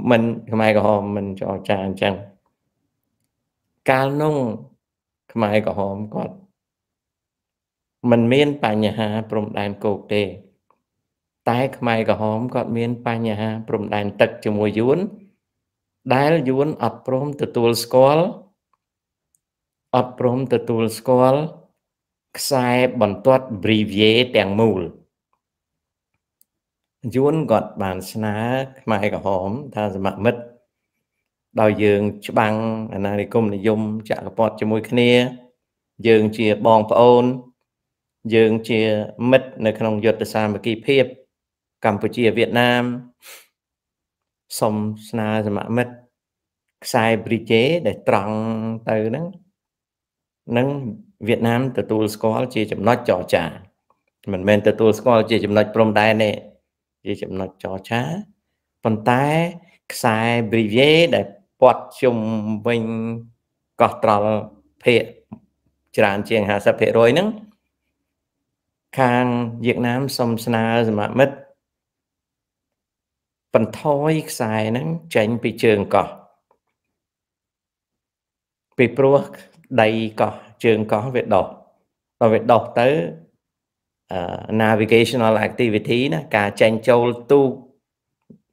មិនខ្មែរក្រហមមិនចរចាអញ្ចឹងកាលនោះខ្មែរក្រហមគាត់มันមានបញ្ហាព្រំដែនគោកទេ តែ ខ្មែរក្រហមគាត់មានបញ្ហាព្រំដែនទឹកជាមួយយួនដែលយួនអត់ព្រមទទួលស្គាល់អត់ព្រមទទួលស្គាល់ខ្សែបន្ទាត់ brevier ទាំងមូលយួនគាត់បានស្នើខ្មែរក្រហម ថាសមមិត្តដោយយើងច្បាំងអាណានិគមនិយមចក្រពតជាមួយគ្នា យើងជាបងប្អូនយើងជាមិត្តនៅ ក្នុងយុទ្ធសាមគ្គីភាព កម្ពុជាវៀតណាមសុំស្នើសមមិត្តខ្សែព្រីជេដែលត្រង់ទៅហ្នឹងនឹងវៀតណាមទទួលស្គាល់ជាចំណុចចរចាមិនមែនទទួលស្គាល់ជាចំណុចព្រំដែនទេជាចំណុចចរចាប៉ុន្តែខ្សែ brevie ដែលព័ទ្ធជុំវិញកោះត្រល់ភាគច្រើនជាង50%ហ្នឹងខាងវៀតណាមសុំស្នើសមមិត្តបន្ថយខ្សែហ្នឹងចេញពីជើងកោះពីព្រោះដីកោះជើងកោះវាដោះដល់វាដោះទៅ navigational activity ណាការចេញចូលទូក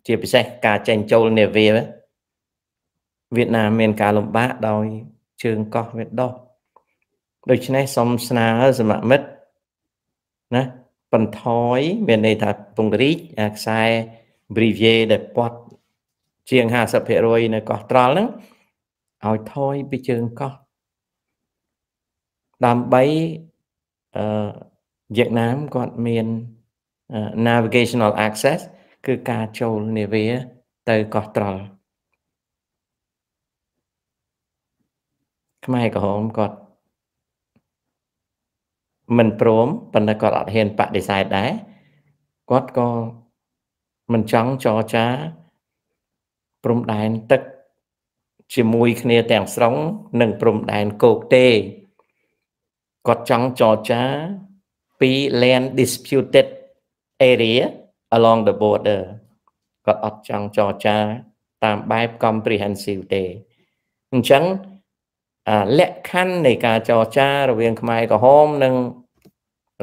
ជាពិសេសការចេញចូលនាវាហ្នឹងវៀតណាមមានការលំបាកដោយ ជើងកោះវាដោះដូច្នេះសូមស្នើសមមិត្តណាបន្ថយមានន័យថាពង្រីកខ្សែ brevie ដែលពាត់ជាង50%នៅកោះត្រល់ហ្នឹងឲ្យថយពីជើងកោះដើម្បីអឺវៀតណាមគាត់មាន navigational access គឺការចូលនាវាទៅកោះត្រល់ខ្មែរក្រហមគាត់ មិនព្រមប៉ុន្តែគាត់អត់ហ៊ានបដិសេធដែរគាត់ក៏មិនចង់ចរចាព្រំដែនទឹកជាមួយគ្នាទាំងស្រុង និងព្រំដែនគោកទេគាត់ចង់ចរចាពី land disputed area along the border គាត់អត់ចង់ចរចា តាមបែប comprehensive ទេអញ្ចឹងលក្ខខណ្ឌនៃការចរចារវាង ខ្មែរក្រហមនិង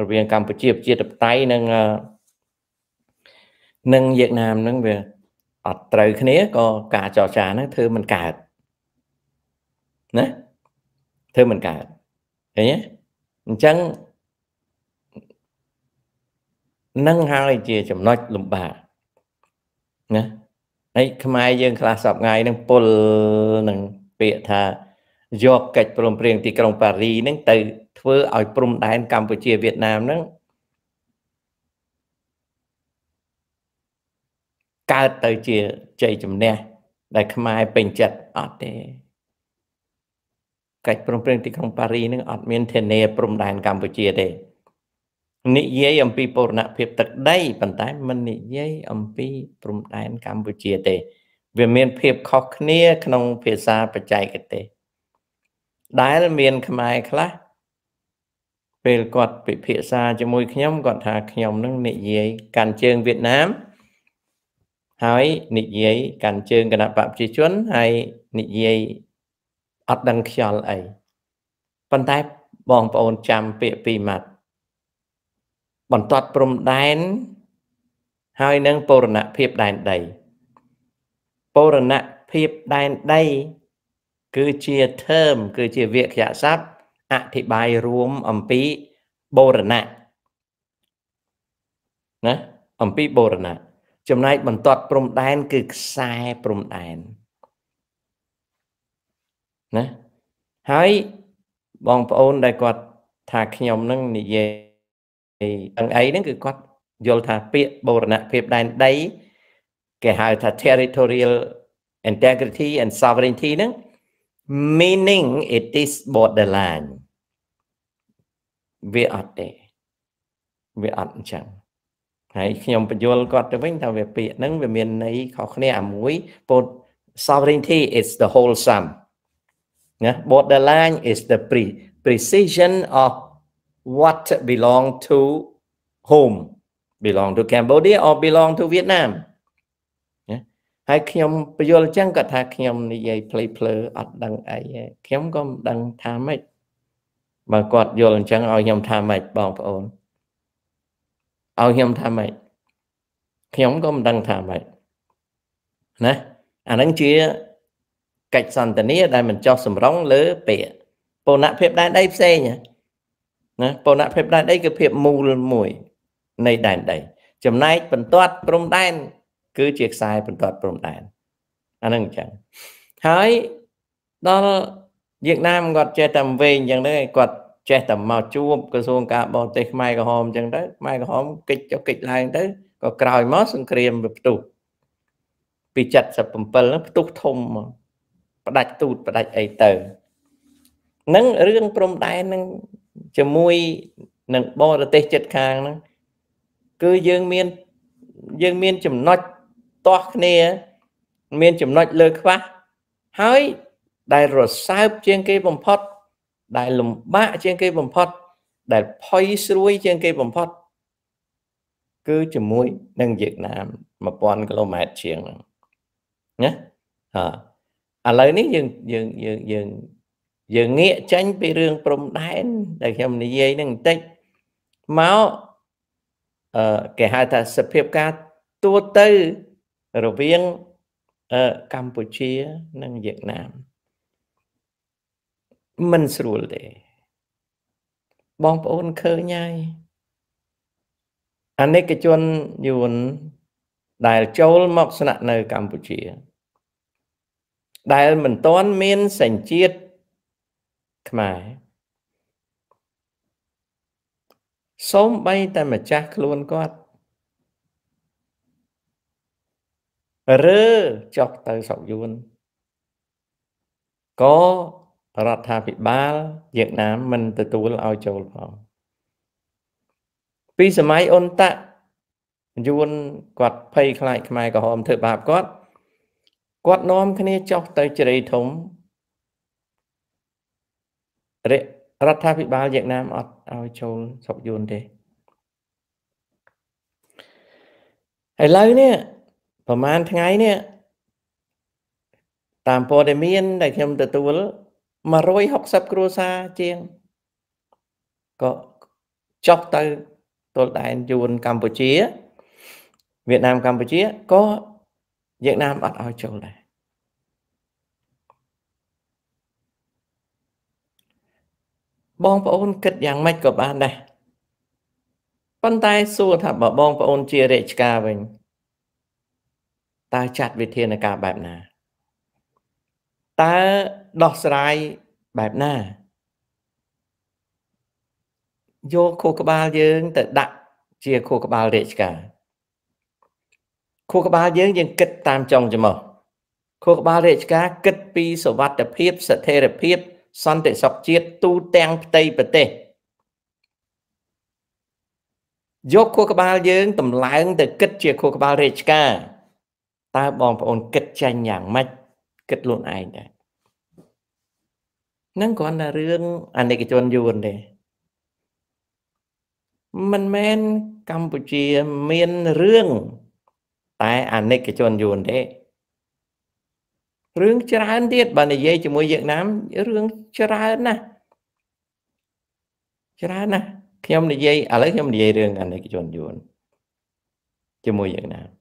រវាងកម្ពុជាប្រជាធិបតេយ្យនិងនិងវៀតណាមហ្នឹងវាអត់ត្រូវគ្នាក៏ការចរចាហ្នឹងធ្វើមិនកើតណាធ្វើមិនកើតឃើញទេអញ្ចឹងនឹងហើយជាចំណុចលំបាកណាហើយខ្មែរយើងខ្លះសពថ្ងៃនឹងពុលនឹងពាក្យថាយកកិច្ចព្រមព្រៀងទីក្រុងប៉ារីហ្នឹងទៅធ្វើឲ្យព្រំដែនកម្ពុជាវៀតណាមហ្នឹងកើតទៅជាជ័យជំនះដែលខ្មែរពេញចិត្តអត់ទេកិច្ចព្រមព្រៀងទីក្រុងប៉ារីនឹងអត់មានធានាព្រំដែនកម្ពុជាទេនិយាយអំពីបូរណភាពទឹកដីប៉ុន្តែมันនិយាយអំពីព្រំដែនកម្ពុជាទេ វាមានភាពខុសគ្នាក្នុងភាសាបច្ចេកទេសដែលមានខ្មែរខ្លះពេលគាត់ពិភាក្សាជាមួយខ្ញុំគាត់ថាខ្ញុំនឹងនិយាយកាន់ជើងវៀតណាមហើយនិយាយកាន់ជើងគណៈបព្វជិជនហើយនិយាយអត់ដឹងខ្យល់អីប៉ុន្តែបងប្អូនចាំពាក្យពីរម៉ាត់បន្ទាត់ព្រំដែន ហើយនឹងបូរណភាពដែនដីបូរណភាពដែនដីគឺជា term គឺជាវាក្យស័ព្ទអធិប្បាយរួមអំពីបូរណៈណាអំពីបូរណៈចំណែកបន្ទាត់ព្រំដែន គឺខ្សែព្រំដែនណាហើយបងប្អូនដែលគាត់ថាខ្ញុំនឹងនិយាយទាំងអីហ្នឹង គឺគាត់យល់ថាពាក្យបូរណភាពដែនដីគេហៅថា territorial integrity and sovereignty ហ្នឹង meaning it is borderline វាអត់ទេវាអត់អញ្ចឹងហើយខ្ញុំបញ្យល់គាត់ទៅវិញថាវា ពាក្យហ្នឹងវាមានន័យខុសគ្នាអាមួយពោត sovereignty is the whole sum ណា borderline is the pre precision of what belong to whom belong to Cambodia or belong to Vietnam ហើយខ្ញុំបញ្យល់អញ្ចឹងគាត់ថាខ្ញុំនិយាយភ្លេចភ្លើអត់ដឹងអីខ្ញុំក៏មិនដឹងថាម៉េចបើគាត់យល់អញ្ចឹងឲ្យខ្ញុំថាម៉េចបងប្អូនឲ្យខ្ញុំថាម៉េចខ្ញុំក៏មិនដឹងថាម៉េចណាអានឹងជាកិច្ចសន្ទនាដែលមិនចោះសំរង លើពាក្យពណ៌ភាពដែនដីផ្សេងណាពណ៌ភាពដែនដីគឺភាពមូលមួយនៃដែនដីចំណែកបន្ទាត់ព្រំដែនគឺជាខ្សែបន្ទាត់ព្រំដែនអាហ្នឹងអញ្ចឹងហើយដល់វៀតណាមគាត់ចេះតែវែងអញ្ចឹងទៅគាត់ចេះតែមកជួប ក្រសួងការបរទេសខ្មែរក្រហមអញ្ចឹងទៅខ្មែរក្រហមកិច្ចចុះកិច្ចឡើងទៅក៏ក្រោយមកសង្គ្រាមវាផ្ទុះពី77ហ្នឹងផ្ទុះធំមកផ្ដាច់ទូតផ្ដាច់អីទៅនឹងរឿងព្រំដែននឹងជាមួយនឹងបរទេសចិត្តខាងហ្នឹងគឺយើងមានយើងមានចំណុចទាស់គ្នាមានចំណុចលើខ្វះហើយដែលរសើបជាងគេបំផុត ដែលលំបាកជាងគេបំផុត ដែលផុយស្រួយជាងគេបំផុត គឺជាមួយនឹងវៀតណាម1000គីឡូម៉ែត្រជាងហ្នឹងណាអឥឡូវនេះយើងយើងយើងយើងយើងងាកចេញ ពីរឿងព្រំដែន ដែលខ្ញុំនិយាយនឹងបន្តិចមកអឺគេហៅថាសភាពការទូទៅរវាងកម្ពុជានិងវៀតណាមមិនស្រួលទេ បងប្អូនឃើញហើយអនិកជនយួនដែលចូលមក ស្នាក់នៅ កម្ពុជា ដែលមិនទាន់មានសញ្ជាតិខ្មែរសូមបីតែម្ចាស់ខ្លួនគាត់ឬចុះទៅស្រុកយួនក៏រដ្ឋាភិបាលវៀតណាមមិនទទួលឲ្យចូលផងពីសម័យអ៊ុនតាក់យួនគាត់ភ័យខ្លាចខ្មែរក្រហមធ្វើបាបគាត់គាត់នាំគ្នាចុះទៅជ្រៃធំរដ្ឋាភិបាលវៀតណាមអត់ឲ្យចូលស្រុកយួនទេឥឡូវនេះប្រហែលថ្ងៃនេះតាមព័ត៌មាន ដែលខ្ញុំទទួល160គ្រួសារជាងក៏ចុះទៅទល់ដែនយួនកម្ពុជាវៀតណាមកម្ពុជាក៏វៀតណាមអត់ឲ្យចូលដែរបងប្អូនគិតយ៉ាងម៉េចក៏បានដែរប៉ុន្តែសួរថាបើបងប្អូនជារាជការវិញតើចាត់វិធានការបែបណាតើដោះស្រាយបែបណាយកខួរក្បាលយើង ទៅដាក់ជាខួរក្បាលរាជការខួរក្បាលយើងយើងគិតតាមចុងច្រមុះខួរក្បាលរាជការ គិតពីសวัสดิភាពស្ថិរភាព សន្តិសុខជាតិទូទាំង ផ្ទៃប្រទេសយកខួរក្បាលយើងតម្លើងទៅ គិតជា ខួរក្បាលរាជការតើបងប្អូនគិតចាញ់យ៉ាងម៉េចគិតខ្លួនឯងដែរនឹងគ្រាន់តែរឿងអនិកជនយួនទេមិនមែនកម្ពុជាមានរឿងតែអនិកជនយួនទេរឿងច្រើនទៀតបើនិយាយជាមួយវៀតណាមរឿងច្រើនណាស់ច្រើនណាស់ខ្ញុំនិយាយឥឡូវខ្ញុំនិយាយរឿងអនិកជនយួនជាមួយវៀតណាម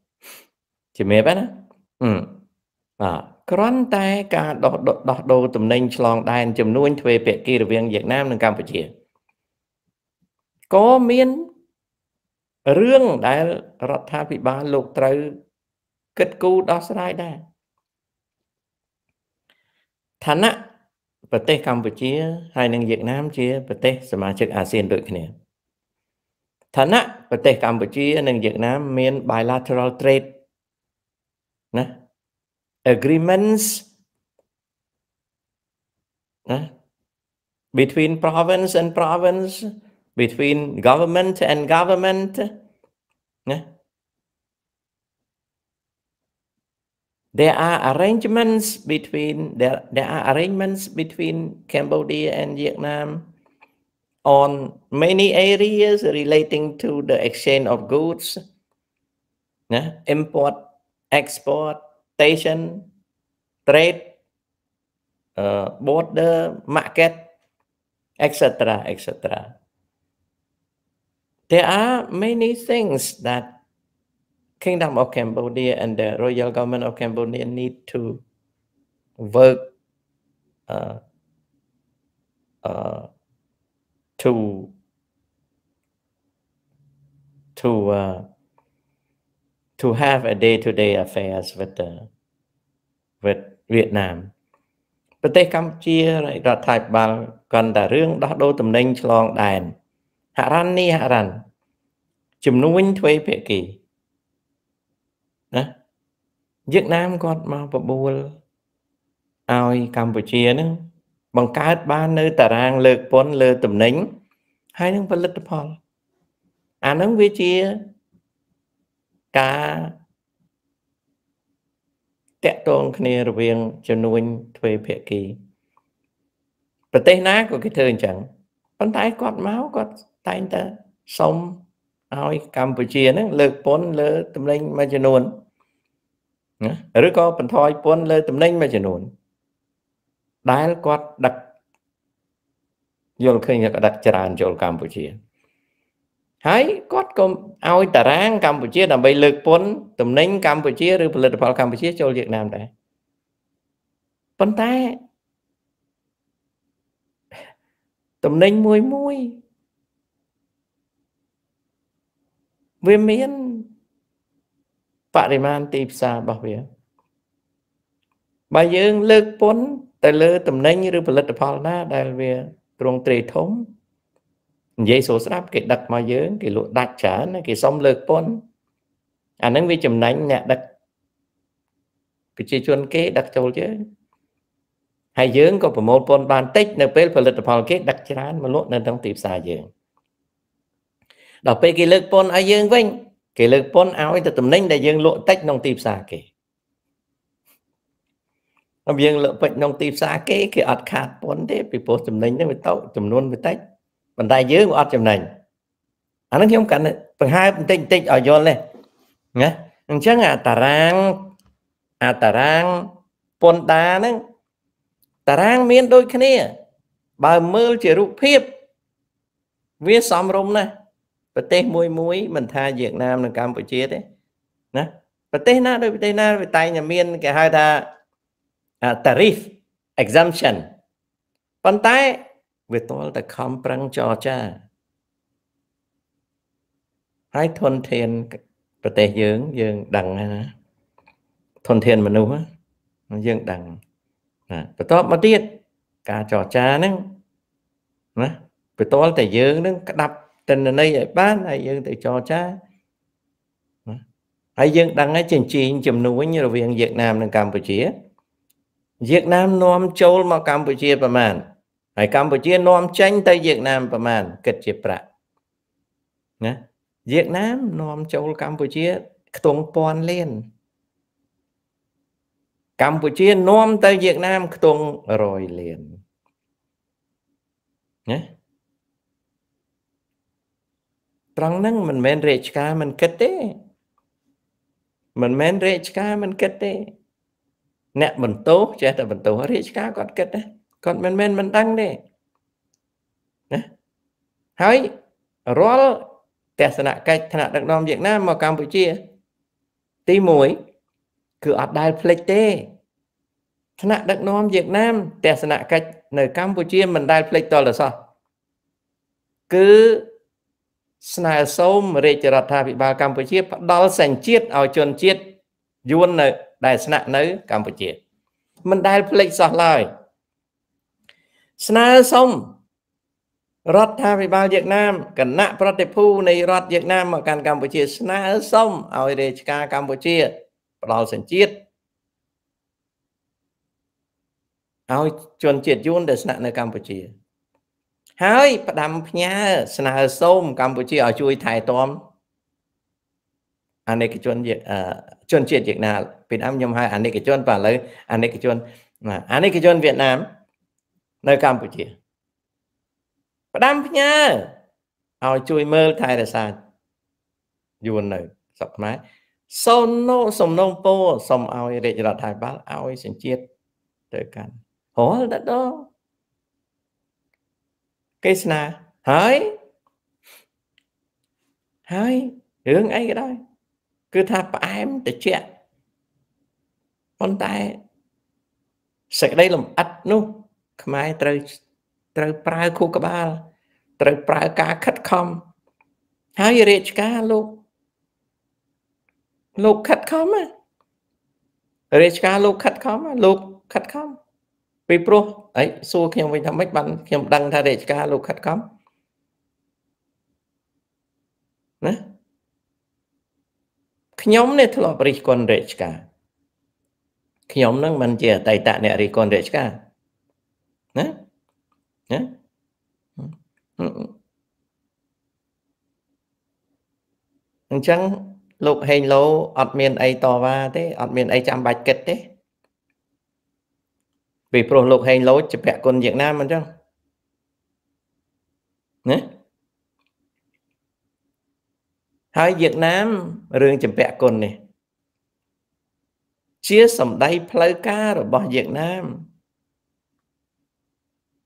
ជំរាបណាបាទគ្រាន់តែការដោះដោះដូរតំណែងឆ្លងដែនចំនួនទ្វេភាគីរវាងវៀតណាមនិងកម្ពុជាក៏មានរឿងដែលរដ្ឋាភិបាលលោកត្រូវគិតគូរដោះស្រាយដែរឋានៈប្រទេស កម្ពុជា ហើយនិងវៀតណាមជា ប្រទេសសមាជិកអាស៊ានដូចគ្នាឋានៈប្រទេសកម្ពុជានិងវៀតណាមមាន bilateral trade agreements between province and province between government and government there are arrangements between there, there are arrangements between Cambodia and Vietnam on many areas relating to the exchange of goods, import exportation, trade, uh, border, market, etc., etc. There are many things that Kingdom of Cambodia and the royal government of Cambodia need to work uh, uh, to to uh, to have a day-to-day -day affairs with the with Vietnam ប្រទេសកម្ពុជារដ្ឋថៃបាល់កាន់តែរឿងដោះដូរតំណែងឆ្លងដែនហរណនីហរណជំនួញទ្វេភាគីណាវៀតណាមគាត់មកបបួលឲ្យកម្ពុជានឹងបង្កើតបាននៅ តារាងលើកពន្ធលើតំណែងហើយនឹងផលិតផល អានឹងវាជាការតាក់ទងគ្នារវាងចំនួនទ្វេភាគី ប្រទេសណាក៏គេធ្វើអញ្ចឹងប៉ុន្តែគាត់មកគាត់តែងតែសុំឲ្យកម្ពុជាហ្នឹងលើកពន្ធលើតំណែងមួយចំនួនណាឬក៏បន្ថយពន្ធលើតំណែងមួយចំនួន ដែលគាត់ដឹកយល់ឃើញថាដឹកច្រើនចូលកម្ពុជាហើយគាត់ក៏ឲ្យតារាង កម្ពុជាដើម្បីលើកពន្ធទំនិញកម្ពុជាឬផលិតផលកម្ពុជាចូលវៀតណាមដែរប៉ុន្តែទំនិញមួយមួយវាមានបរិមាណទីផ្សាររបស់វាបើយើង លើកពន្ធទៅលើទំនិញឬផលិតផលណាដែលវាទ្រង់ទ្រេធំនិយាយចូលស្ដាប់គេដឹកមកយើងគេលក់ដាច់ច្រើនគេសុំលើកពន្ធអាហ្នឹងវាចំណេញអ្នកដឹកប្រជាជនគេដឹកចូលយើងហើយយើងក៏ប្រមូលពន្ធបានតិចនៅពេល ផលិតផលគេដឹកច្រើនមកលក់នៅក្នុងទីផ្សារយើងដល់ពេលគេលើកពន្ធឲ្យយើងវិញ គេលើកពន្ធឲ្យទៅតំណែងដែលយើងលក់តិចក្នុងទីផ្សារគេហើយយើងលក់ពេចក្នុងទីផ្សារគេគេអត់ខាតពន្ធទេពីព្រោះតំណែងហ្នឹងវាតូចចំនួនវាតិចប៉ុន្តែយើងវាអត់ចំណេញអាហ្នឹងខ្ញុំកាន់បង្ហើបបន្តិចបន្តិចឲ្យយល់នេះណាអញ្ចឹងអាតារាងអាតារាងពន្ធដាហ្នឹងតារាងមានដូចគ្នា បើមើលជារូបភាពវាសំរុំណាស់ប្រទេសមួយមួយមិនថាវៀតណាមនិងកម្ពុជាទេណាប្រទេសណា ដូចប្រទេសណាវាតែងតែមានគេហៅថា tariff exemption ប៉ុន្តែវាតល់តែខំប្រឹងចរចាហើយធនធានប្រទេសយើងយើងដឹងណាធនធានមនុស្សយើងដឹងណាបន្ទាប់មកទៀតការចរចាហ្នឹងណាបន្ទាល់តែយើងនឹងក្តាប់តិន្ន័យឲ្យបានហើយយើងទៅចរចាហើយយើងដឹងហើយចិញ្ចៀងចំនួនរវាងវៀតណាមនិងកម្ពុជាវៀតណាមនាំ ចូលមកកម្ពុជាប្រមាណ1.5ហើយកម្ពុជានាំចេញទៅវៀតណាមប្រមាណគិតជាប្រាក់ណាវៀតណាមនាំចូលកម្ពុជាខ្ទង់ពាន់លានកម្ពុជានាំទៅវៀតណាមខ្ទង់100លានណាត្រង់ហ្នឹង មិនមែនរាជការមិនគិតទេ មិនមែនរាជការមិនគិតទេអ្នកបន្ទោសចេះតែបន្ទោសរាជការគាត់គិតណាគាត់មិនមែនមិនដឹងទេណាហើយរាល់ទស្សនកិច្ចថ្នាក់ដឹកនាំវៀតណាមមកកម្ពុជាទី1គឺអត់ដែលភ្លេចទេថ្នាក់ដឹកនាំវៀតណាមទស្សនកិច្ចនៅកម្ពុជាមិនដែលភ្លេចតលសោះគឺស្នើសូមរាជរដ្ឋាភិបាលកម្ពុជាផ្ដល់សញ្ជាតិឲ្យជនជាតិយួននៅ ដែលស្នាក់នៅ កម្ពុជាមិនដែលភ្លេចសោះឡើយស្នើសុំរដ្ឋាភិបាលវៀតណាមគណៈប្រតិភូនៃរដ្ឋវៀតណាម មកកាន់កម្ពុជាស្នើសុំឲ្យរាជការកម្ពុជាផ្ដល់សញ្ជាតិឲ្យជនជាតិយួនដែលស្នាក់នៅកម្ពុជា ហើយផ្ដាំផ្ញើស្នើសុំកម្ពុជាឲ្យជួយថែទាំអានិកជនជនជាតិវៀតណាមពីដើមខ្ញុំហៅអានិកជនបើឥឡូវអានិកជនអានិកជនវៀតណាមនៅកម្ពុជាផ្ដាំផ្ញើឲ្យជួយមើលថែរក្សាយួននៅស្រុកខ្មែរសូនណូសំណងពោសូមឲ្យរាជរដ្ឋាភិបាលឲ្យសញ្ជាតិទៅកាន់រាល់ដដគេស្នាហើយហើយរឿងអីក៏ដោយគឺថាផ្អែមតិចប៉ុន្តែសេចក្តីលំអិតនោះខ្មែរត្រូវត្រូវប្រើខួរក្បាលត្រូវប្រើការខិតខំហើយរាជការលោក លោកខិតខំរាជការលោកខិតខំលោកខិតខំពីព្រោះអីសួរខ្ញុំវិញថាម៉េចបានខ្ញុំដឹងថារាជការលោកខិតខំណាខ្ញុំនេះធ្លាប់រិះគន់រាជការខ្ញុំនឹងមិនជាអតីតអ្នករិះគន់រាជការណាណាអញ្ចឹងលោកហេងឡូអត់មានអីតវ៉ាទេអត់មានអីចាំបាច់គិតទេ ពីព្រោះលោកហេងឡូជាពគុណវៀតណាមអញ្ចឹងណាហើយវៀតណាមរឿងចម្ពាក់គុណនេះជាសម្ដីផ្លូវការរបស់វៀតណាម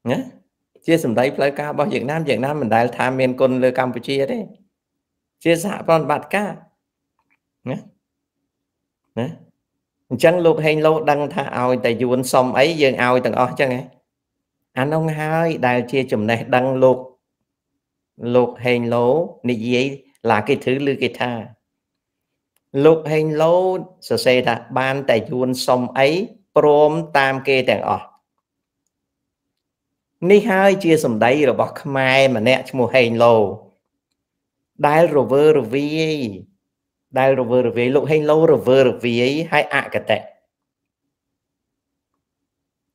ណាជា សម្ដីផ្លូវការរបស់វៀតណាមវៀតណាមមិនដែលថាមានគុណលើកម្ពុជាទេជាសហប្រតិបត្តិការណាណាអញ្ចឹងលោកហេងលោដឹងថាឲ្យតែយួនសុំអីយើងឲ្យទាំងអស់អញ្ចឹងអានោះហើយដែលជាចំណេះដឹងលោកលោកហេងលោនិយាយឡាគេធឺឬគេថា លោកហេងលោសរសេរថាបានតែយួនសុំអីព្រមតាមគេទាំងអស់នេះហើយជា សម្ដីរបស់ខ្មែរម្នាក់ឈ្មោះហេងឡូដែលរវើរវាយដែលរវើរវាយលោកហេងឡូរវើរវាយហើយអកតៈ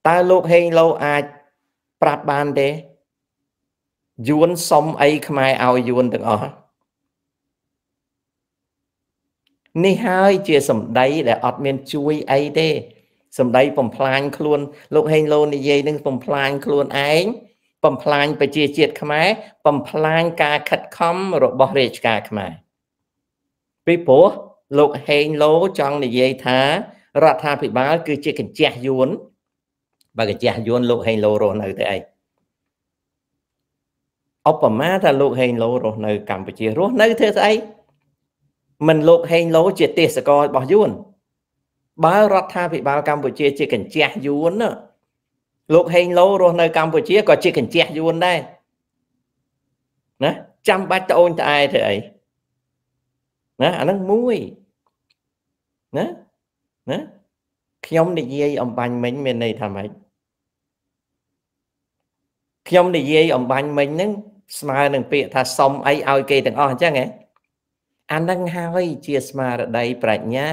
តើលោកហេងឡូអាចប្រាប់បានទេយួនសុំអីខ្មែរឲ្យយួនទាំងអស់នេះហើយជាសម្ដីដែលអត់មាន ជួយអីទេសម្ដីបំផ្លាញខ្លួនលោកហេងឡូនិយាយនឹងបំផ្លាញខ្លួនឯងបំផ្លាញប្រជាជាតិខ្មែរ បំផ្លាញការខិតខំរបស់រាជការខ្មែរពីព្រោះលោកហេងឡូចង់និយាយថារដ្ឋាភិបាល គឺជាកញ្ជះយួនបើកញ្ជះយួន លោកហេងឡូរស់នៅទៅឯងឧបមាថាលោកហេងឡូរស់នៅ កម្ពុជារស់នៅធ្វើស្អីមិនលោកហេងឡូជាទេសកររបស់យួនបើរដ្ឋាភិបាលកម្ពុជាជាកញ្ជះយួនណាលោកហេងឡូរស់នៅកម្ពុជាក៏ជាកញ្ជះយួនដែរណាចាំបាច់ត្អូនត្អែធ្វើអីណាអាហ្នឹងមួយណាណាខ្ញុំនិយាយអំបញ្ញមិញមានន័យថាម៉េចខ្ញុំនិយាយអំបញ្ញមិញហ្នឹងស្មើនឹងពាក្យថាសុំអីឲ្យគេទាំងអស់អញ្ចឹងហ៎អាហ្នឹងហើយជាស្មារតីប្រាជ្ញា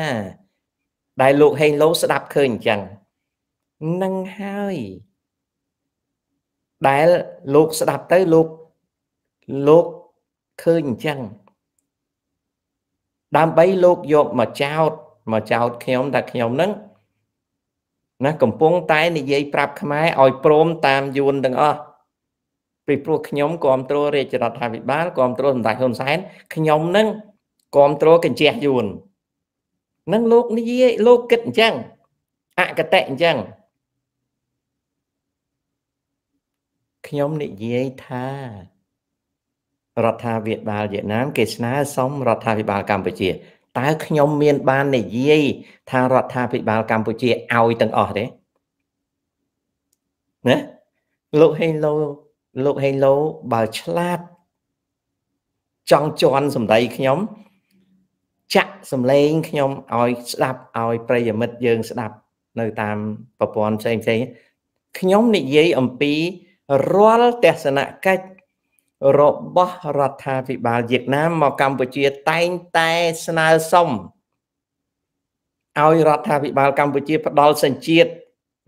ដែលលោកហេងឡូស្ដាប់ឃើញអញ្ចឹងនឹងហើយដែលលោកស្ដាប់ទៅលោកលោកឃើញអញ្ចឹងដើម្បីលោកយកមកចោតមកចោត ខ្ញុំថាខ្ញុំនឹងណាកំពុងតែនិយាយប្រាប់ខ្មែរឲ្យព្រមតាមយួនទាំងអស់ពីព្រោះខ្ញុំគ្រប់គ្រងរាជរដ្ឋាភិបាលគ្រប់គ្រងសម្ដេចហ៊ុនសែនខ្ញុំនឹងគ្រប់គ្រងកញ្ជះយួននឹងលោកនិយាយលោកគិតអញ្ចឹងអកតៈអញ្ចឹងខ្ញុំនិយាយថារដ្ឋាភិបាលវៀតណាមគេស្នើសុំរដ្ឋាភិបាលកម្ពុជាតើខ្ញុំមាន បាននិយាយថារដ្ឋាភិបាលកម្ពុជាឲ្យទាំងអស់ទេណាលោកហេឡូលោកហេឡូបើឆ្លាតចង់ជន់សម្ដីខ្ញុំចាក់សំឡេងខ្ញុំឲ្យស្ដាប់ឲ្យប្រិយមិត្តយើងស្ដាប់នៅតាមប្រព័ន្ធផ្សេងផ្សេងខ្ញុំនិយាយអំពីរាល់ទស្សនកិច្ចរបស់រដ្ឋាភិបាលវៀតណាមមកកម្ពុជាតែងតែស្នើសុំឲ្យរដ្ឋាភិបាលកម្ពុជាផ្ដល់សញ្ជាតិ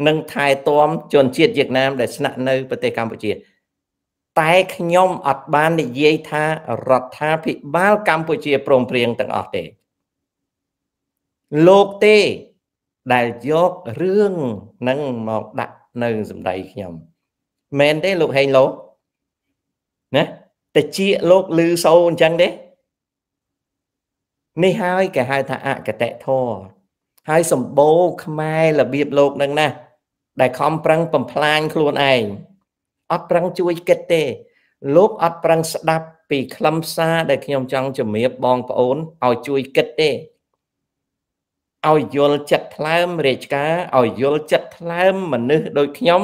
និងថែទាំជនជាតិវៀតណាមដែលស្នាក់នៅប្រទេសកម្ពុជាតែខ្ញុំអត់បាននិយាយថារដ្ឋាភិបាលកម្ពុជាព្រមព្រៀងទាំងអស់ទេលោកទេដែលយករឿងនឹងមកដាក់នៅសម្ដីខ្ញុំ មែនទេលោកហេងលោកណាតិចលោកលឺសូរអញ្ចឹងទេនេះហើយគេហៅថាអកតៈធរហើយសម្បូរខ្មែររបៀបលោក នឹងណាដែលខំប្រឹងបំផ្លាញខ្លួនឯងអត់ប្រឹងជួយគិតទេ លោកអត់ប្រឹងស្ដាប់ពីខ្លឹមសារដែលខ្ញុំចង់ជំរាបបងប្អូនឲ្យជួយគិតទេឲ្យយល់ចិត្តថ្លើមរាជការឲ្យយល់ចិត្តថ្លើមមនុស្សដូចខ្ញុំ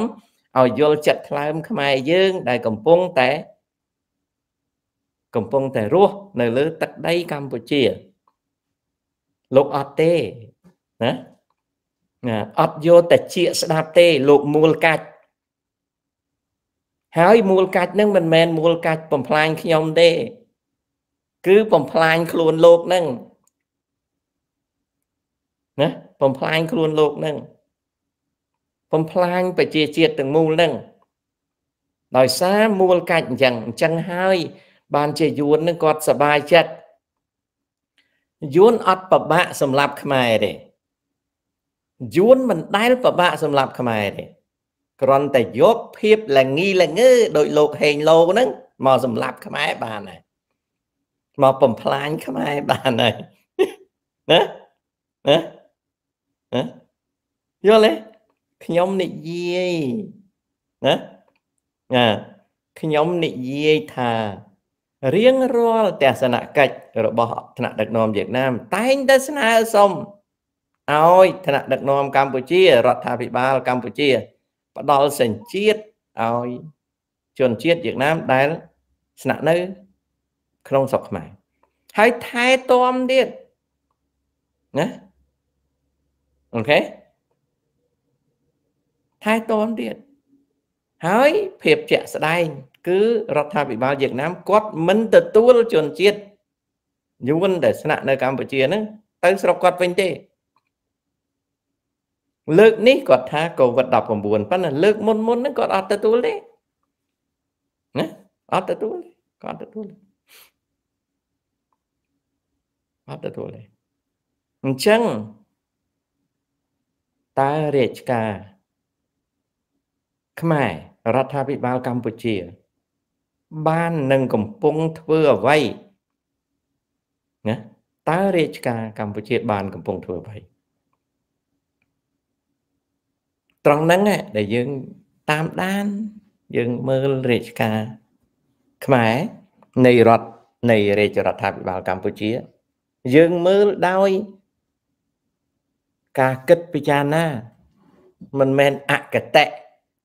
ឲ្យយល់ចិត្តថ្លើមខ្មែរយើងដែលកំពុងតែកំពុងតែរស់នៅលើទឹកដីកម្ពុជា លោកអត់ទេណាណាអត់យកតែជាស្ដាប់ទេ លោកមូលកាច់ហើយមូលកាច់នឹងមិនមែនមូលកាច់បំផ្លាញខ្ញុំទេគឺបំផ្លាញខ្លួនលោកនឹងណាបំផ្លាញខ្លួនលោកនឹងបំផ្លាញប្រជាជាតិទាំងមូលនឹងដោយសារមូលកាច់អញ្ចឹងអញ្ចឹងហើយបានជាយួននឹងគាត់សបាយចិត្តយួនអត់ប្របាក់សម្រាប់ខ្មែរទេយួនមិនដែលប្របាក់សម្រាប់ខ្មែរទេគ្រាន់តែយកភាពលងីលងើដោយលោកហេងឡូហ្នឹងមកសម្លាប់ខ្មែរបានហើយមកបំផ្លាញខ្មែរបានហើយណាណាណាយល់ទេខ្ញុំនិយាយណាណាខ្ញុំនិយាយថារៀងរាល់ទស្សនកិច្ចរបស់ថ្នាក់ដឹកនាំវៀតណាម តែងតែស្នើសុំឲ្យថ្នាក់ដឹកនាំកម្ពុជា រដ្ឋាភិបាលកម្ពុជាផ្ដល់សញ្ជាតិឲ្យជនជាតិវៀតណាមដែលស្នាក់នៅ ក្នុងស្រុកខ្មែរហើយថែទាំទៀតណាអូខេថែទាំទៀតហើយភាពជាក់ស្ដែង គឺរដ្ឋាភិបាលវៀតណាមគាត់មិនទទួលជនជាតិយួនដែលស្នាក់នៅកម្ពុជាហ្នឹងទៅស្រុកគាត់វិញទេលើកនេះគាត់ថាកូវីដ19ប៉ុន្តែលើកមុនមុនហ្នឹងគាត់អត់ទទួលទេណាអត់ទទួលទេគាត់ទទួលទេអត់ទទួលទេអញ្ចឹងតើរាជការខ្មែររដ្ឋាភិបាលកម្ពុជា បាននឹងកំពុងធ្វើអ្វីណាតើរាជការកម្ពុជាបានកំពុងធ្វើអ្វីត្រង់ហ្នឹងដែលយើងតាមដានយើងមើលរាជការខ្មែរនៃរដ្ឋនៃរាជរដ្ឋាភិបាលកម្ពុជា យើងមើលដោយការគិតពិចារណា មិនមែនអកតៈ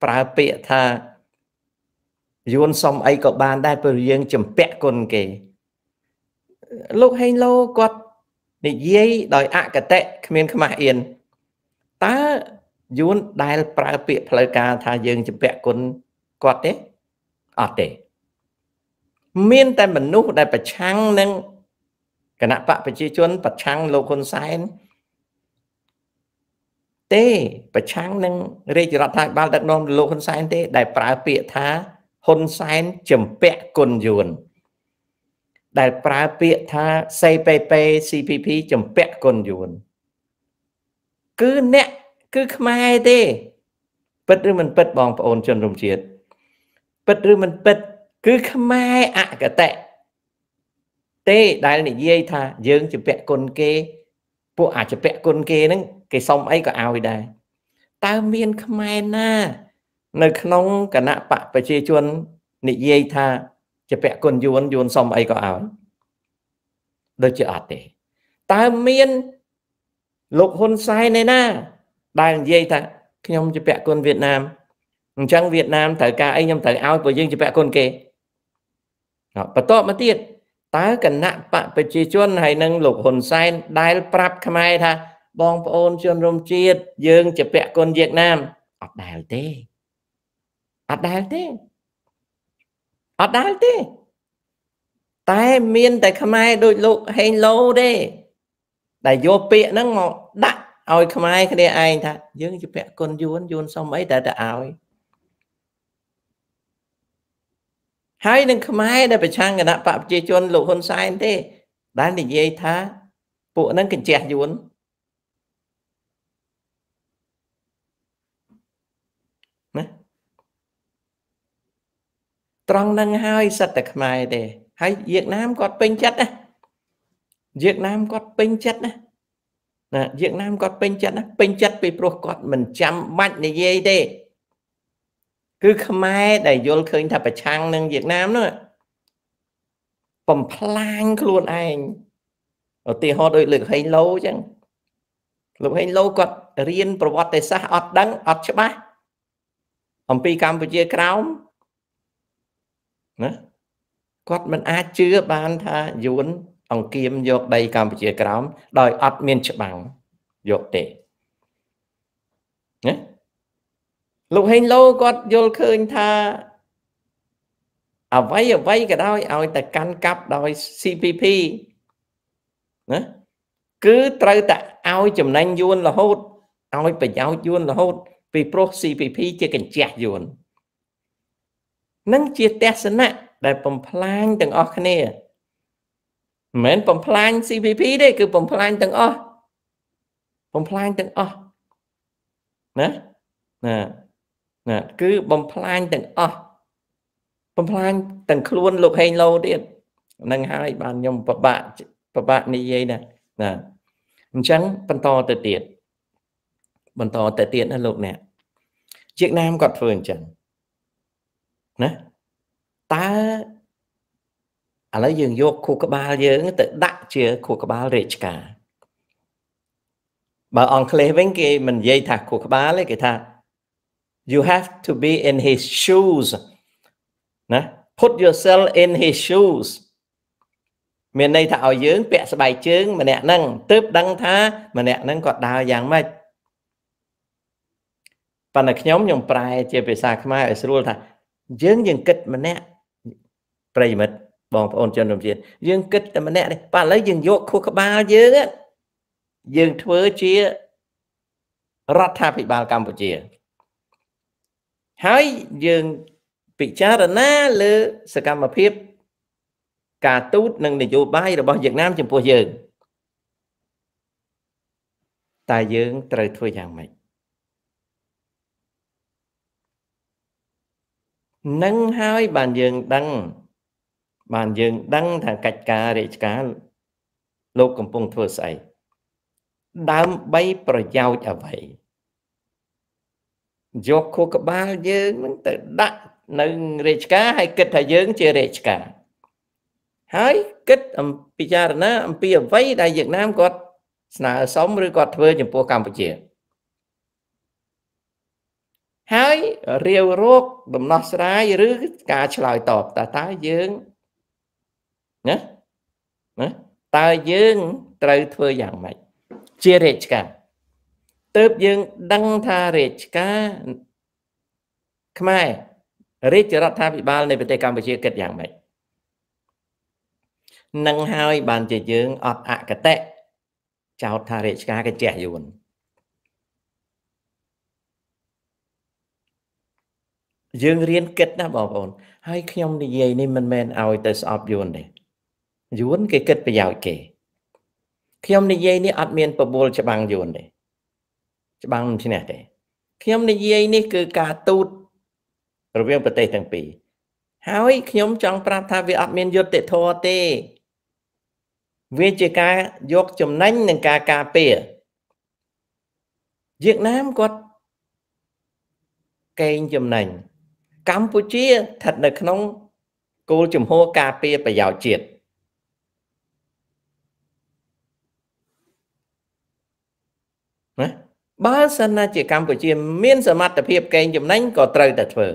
ប្រើពាក្យថា យួនសុំអីក៏បានដែរព្រោះយើងចម្ពាក់គុណគេ លោកហេងឡូគាត់និយាយដោយ អកតៈគ្មាន ខ្មាស់អៀនតើយួនដែលប្រើពាក្យផ្លូវការថាយើងជាពាក់គុណគាត់ទេអត់ទេមានតែមនុស្សដែលប្រឆាំងនឹងគណៈបកប្រជាជនប្រឆាំងលោកហ៊ុនសែនទេប្រឆាំងនឹងរាជរដ្ឋាភិបាលដឹកនាំលោកហ៊ុនសែនទេដែលប្រើពាក្យថាហ៊ុនសែនជំពាក់គុណយួនដែលប្រើពាក្យថា CPP CPP ជំពាក់គុណយួនគឺអ្នកគឺខ្មែរទេពិតឬមិនពិតបងប្អូនជនរួមជាតិពិតឬមិនពិតគឺខ្មែរអកតៈទេដែលនិយាយថាយើង ជាពៈគុណគេ ពួកអាចពៈគុណគេហ្នឹងគេសុំអីក៏ឲ្យដែរតើមានខ្មែរណា នៅក្នុងគណៈបកប្រជាជននិយាយថាជាពៈគុណយួនយួនសុំអីក៏ឲ្យដូចជាអត់ទេ តើមានលោកហ៊ុនសែនឯណាដែលនិយាយថាខ្ញុំជាពាក់គុណវៀតណាមអញ្ចឹងវៀតណាមត្រូវការអីខ្ញុំត្រូវឲ្យព្រោះយើងជាពាក់គុណគេបន្តមកទៀតតើគណៈបកប្រជាជន ហើយនឹងលោកហ៊ុនសែនដែលប្រាប់ខ្មែរថា បងប្អូនជនរំជាតិយើងជាពាក់គុណវៀតណាមអត់ដែលទេអត់ដែលទេអត់ដែលទេតែមានតែខ្មែរដូចលោកហេងឡូទេ ដែលយកពាក្យហ្នឹងមកដាក់ឲ្យខ្មែរគ្នាឯងថា យើងជាភគុណយួនយួនសុំអីតែតែឲ្យហើយនឹងខ្មែរដែលប្រឆាំងគណៈបកប្រជាជន លោកហ៊ុនសែនទេដែលនិយាយថា ពួកហ្នឹងកញ្ជះយួនណាត្រង់ហ្នឹងហើយ សិតតែខ្មែរទេហើយវៀតណាមគាត់ពេញចិត្តណាវៀតណាមគាត់ពេញចិត្តណាណាវៀតណាមគាត់ពេញចិត្តណាពេញចិត្តពីព្រោះគាត់មិនចាំបាច់និយាយទេ គឺខ្មែរ ដែលយល់ឃើញថាប្រឆាំងនឹងវៀតណាមនោះបំផ្លាញខ្លួនឯងឧទាហរណ៍ដូចលើកហេងឡូអញ្ចឹងលោកហេងឡូគាត់រៀនប្រវត្តិសាស្ត្រអត់ដឹងអត់ច្បាស់អំពីកម្ពុជាក្រោមណាគាត់មិនអាចជឿបានថាយួនអង្គាមយកដីកម្ពុជាក្រោមដោយអត់មានច្បាំងយកទេណាលោកហេងឡូគាត់យល់ឃើញថាអ្វីអ្វីក៏ដោយឲ្យតែកាន់កាប់ដោយ CPP ណាគឺត្រូវតែឲ្យចំណេញយួនរហូតឲ្យប្រយោជន៍យួនរហូត ពីព្រោះ CPP ជាកញ្ចះយួននឹងជាទស្សនៈដែលបំផ្លាញទាំងអស់គ្នាមិនមែនបំផ្លាញ CPP ទេគឺបំផ្លាញទាំងអស់បំផ្លាញទាំងអស់ណាណាណាគឺបំផ្លាញទាំងអស់បំផ្លាញទាំងខ្លួនលោកហេងឡូទៀតនឹងហើយបានខ្ញុំពិបាកពិបាកនិយាយណាណាអញ្ចឹងបន្តទៅទៀតបន្តទៅទៀតណាលោកអ្នកជាកណាមគាត់ធ្វើអញ្ចឹងណាតើឥឡូវយើងយកខួរក្បាលយើងទៅដាក់ជាខួរក្បាលរាជការបើអង់គ្លេសវិញគេមិននិយាយថាខួរក្បាលទេគេថា you have to be in his shoes ណា put yourself in his shoes មានន័យថាឲ្យយើងពាក់ស្បែកជើងម្នាក់ហ្នឹងទើបដឹងថាម្នាក់ហ្នឹងគាត់ដើរយ៉ាងម៉េចប៉ុន្តែខ្ញុំខ្ញុំប្រែ ជាភាសាខ្មែរឲ្យស្រួលថា យើងយើងគិតម្នាក់ប្រិមិត្តបងប្អូនជនរំជាតិយើងគិតតែម្នាក់នេះបើឥឡូវយើងយកខួរក្បាលយើងយើងធ្វើជារដ្ឋាភិបាលកម្ពុជា ហើយយើងពិចារណា លើសកម្មភាព ការទូតនិង នយោបាយ របស់វៀតណាមចំពោះយើងតែយើងត្រូវធ្វើយ៉ាងម៉េចនឹងហើយបានយើងដឹងបានយើង ដឹងថាកិច្ចការរាជការលោកកំពុងធ្វើស្អីដើម្បីប្រយោជន៍អ្វី យកខួរក្បាលយើងនឹងទៅដាក់នៅរាជការហើយគិតថាយើងជារាជការ ហើយគិតអំពិចារណា អំពីអ្វី ដែលវៀតណាមគាត់ស្នើសុំឬគាត់ធ្វើចំពោះកម្ពុជាហើយរាវរោគដំណោះស្រាយឬការឆ្លើយតបតើតើយើងណាណាតើយើងត្រូវធ្វើយ៉ាងម៉េចជារាជការទៅយើងដឹងថារាជការខ្មែររាជរដ្ឋាភិបាលនៃប្រទេសកម្ពុជាគិតយ៉ាងម៉េចនឹងហើយបានជាយើងអត់អកតៈចោតថារាជការកញ្ចេះយួនយើងរៀនគិតណាបងប្អូនហើយខ្ញុំនិយាយនេះមិនមែនឲ្យទៅស្អប់យួនទេយួនគេគិតប្រយោជន៍គេ ខ្ញុំនិយាយនេះអត់មានប្រមូលច្បាំងយួនទេច្បាំងមិនឈ្នះទេខ្ញុំនិយាយនេះគឺការទូតរវាងប្រទេសទាំងពីរហើយ ខ្ញុំចង់ប្រាប់ថាវាអត់មានយុត្តិធម៌ទេ វាជាការយកចំណេញនិងការការពារវៀតណាមគាត់កេងចំណេញកម្ពុជាស្ថិតនៅក្នុងគោលជំហរការពារ ប្រយោជន៍ជាតិបើសិនណាជាកម្ពុជា មានសមត្ថភាពកេងចំណេញក៏ត្រូវតែធ្វើ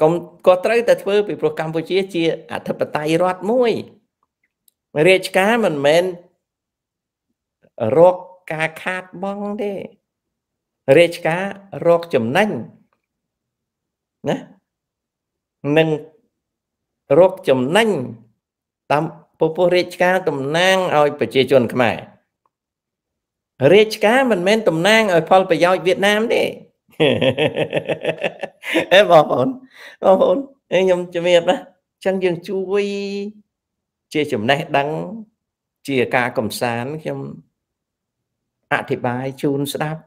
កុំក៏ត្រូវតែធ្វើ ពីព្រោះកម្ពុជាជា អធិបតេយ្យរដ្ឋមួយរាជការមិនមែនរកការខាតបង់ទេរាជការរកចំណេញណានឹងរកចំណេញតាមពពុះរាជការតំណាងឲ្យប្រជាជនខ្មែររាជការមិនមែនតំណាងឲ្យផលប្រយោជន៍វៀតណាមទេអេបងប្អូនបងប្អូនខ្ញុំជំរាបណាអញ្ចឹងយើងជួយជាចំណេះដឹងជាការកំសាន្តខ្ញុំអធិប្បាយជូនស្ដាប់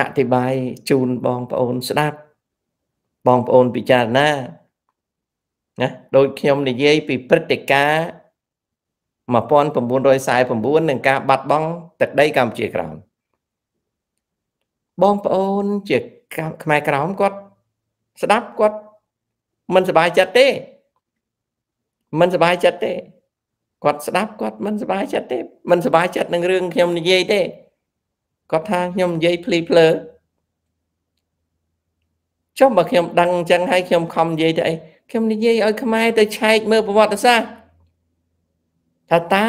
អធិប្បាយជូនបងប្អូនស្ដាប់បងប្អូនពិចារណាណាដោយខ្ញុំនិយាយពីព្រឹត្តិការណ៍1949នឹងការបាត់បង់ទឹកដីកម្ពុជាក្រោមបងប្អូនជាខ្មែរក្រោមគាត់ស្ដាប់គាត់មិនសប្បាយចិត្តទេ មិនសប្បាយចិត្តទេគាត់ស្ដាប់គាត់មិនសប្បាយចិត្តទេមិនសប្បាយចិត្តនឹងរឿងខ្ញុំនិយាយទេគាត់ថាខ្ញុំនិយាយភ្លីភ្លើចុះបើខ្ញុំដឹងអញ្ចឹងហើយខ្ញុំខំនិយាយទៅអីខ្ញុំនិយាយឲ្យខ្មែរទៅឆែក មើលប្រវត្តិសាស្ត្រថាតើ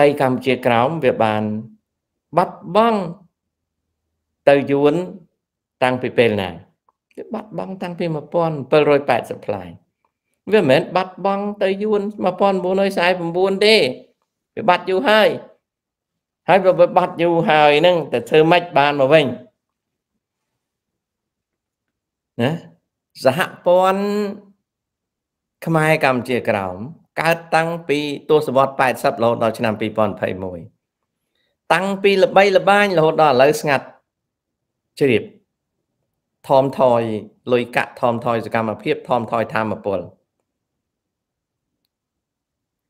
ដីកម្ពុជាក្រោមវាបានបាត់បង់ទៅយួនតាំងពីពេលណាវាបាត់បង់តាំងពី1780ផ្លាយវាមិនមែនបាត់បង់ទៅយួន1949ទេវាបាត់យូរហើយ ហើយបើបាត់យូរហើយហ្នឹងតើធ្វើម៉េចបានមកវិញណាសហព័ន្ធខ្មែរកម្ពុជាក្រោមកើតតាំងពីទសវត្ស80រហូតដល់ឆ្នាំ2021តាំងពីល្បីល្បាញរហូតដល់ឥឡូវស្ងាត់ជ្រាបថមថយលុយកាក់ថមថយសកម្មភាពថមថយធម្មពល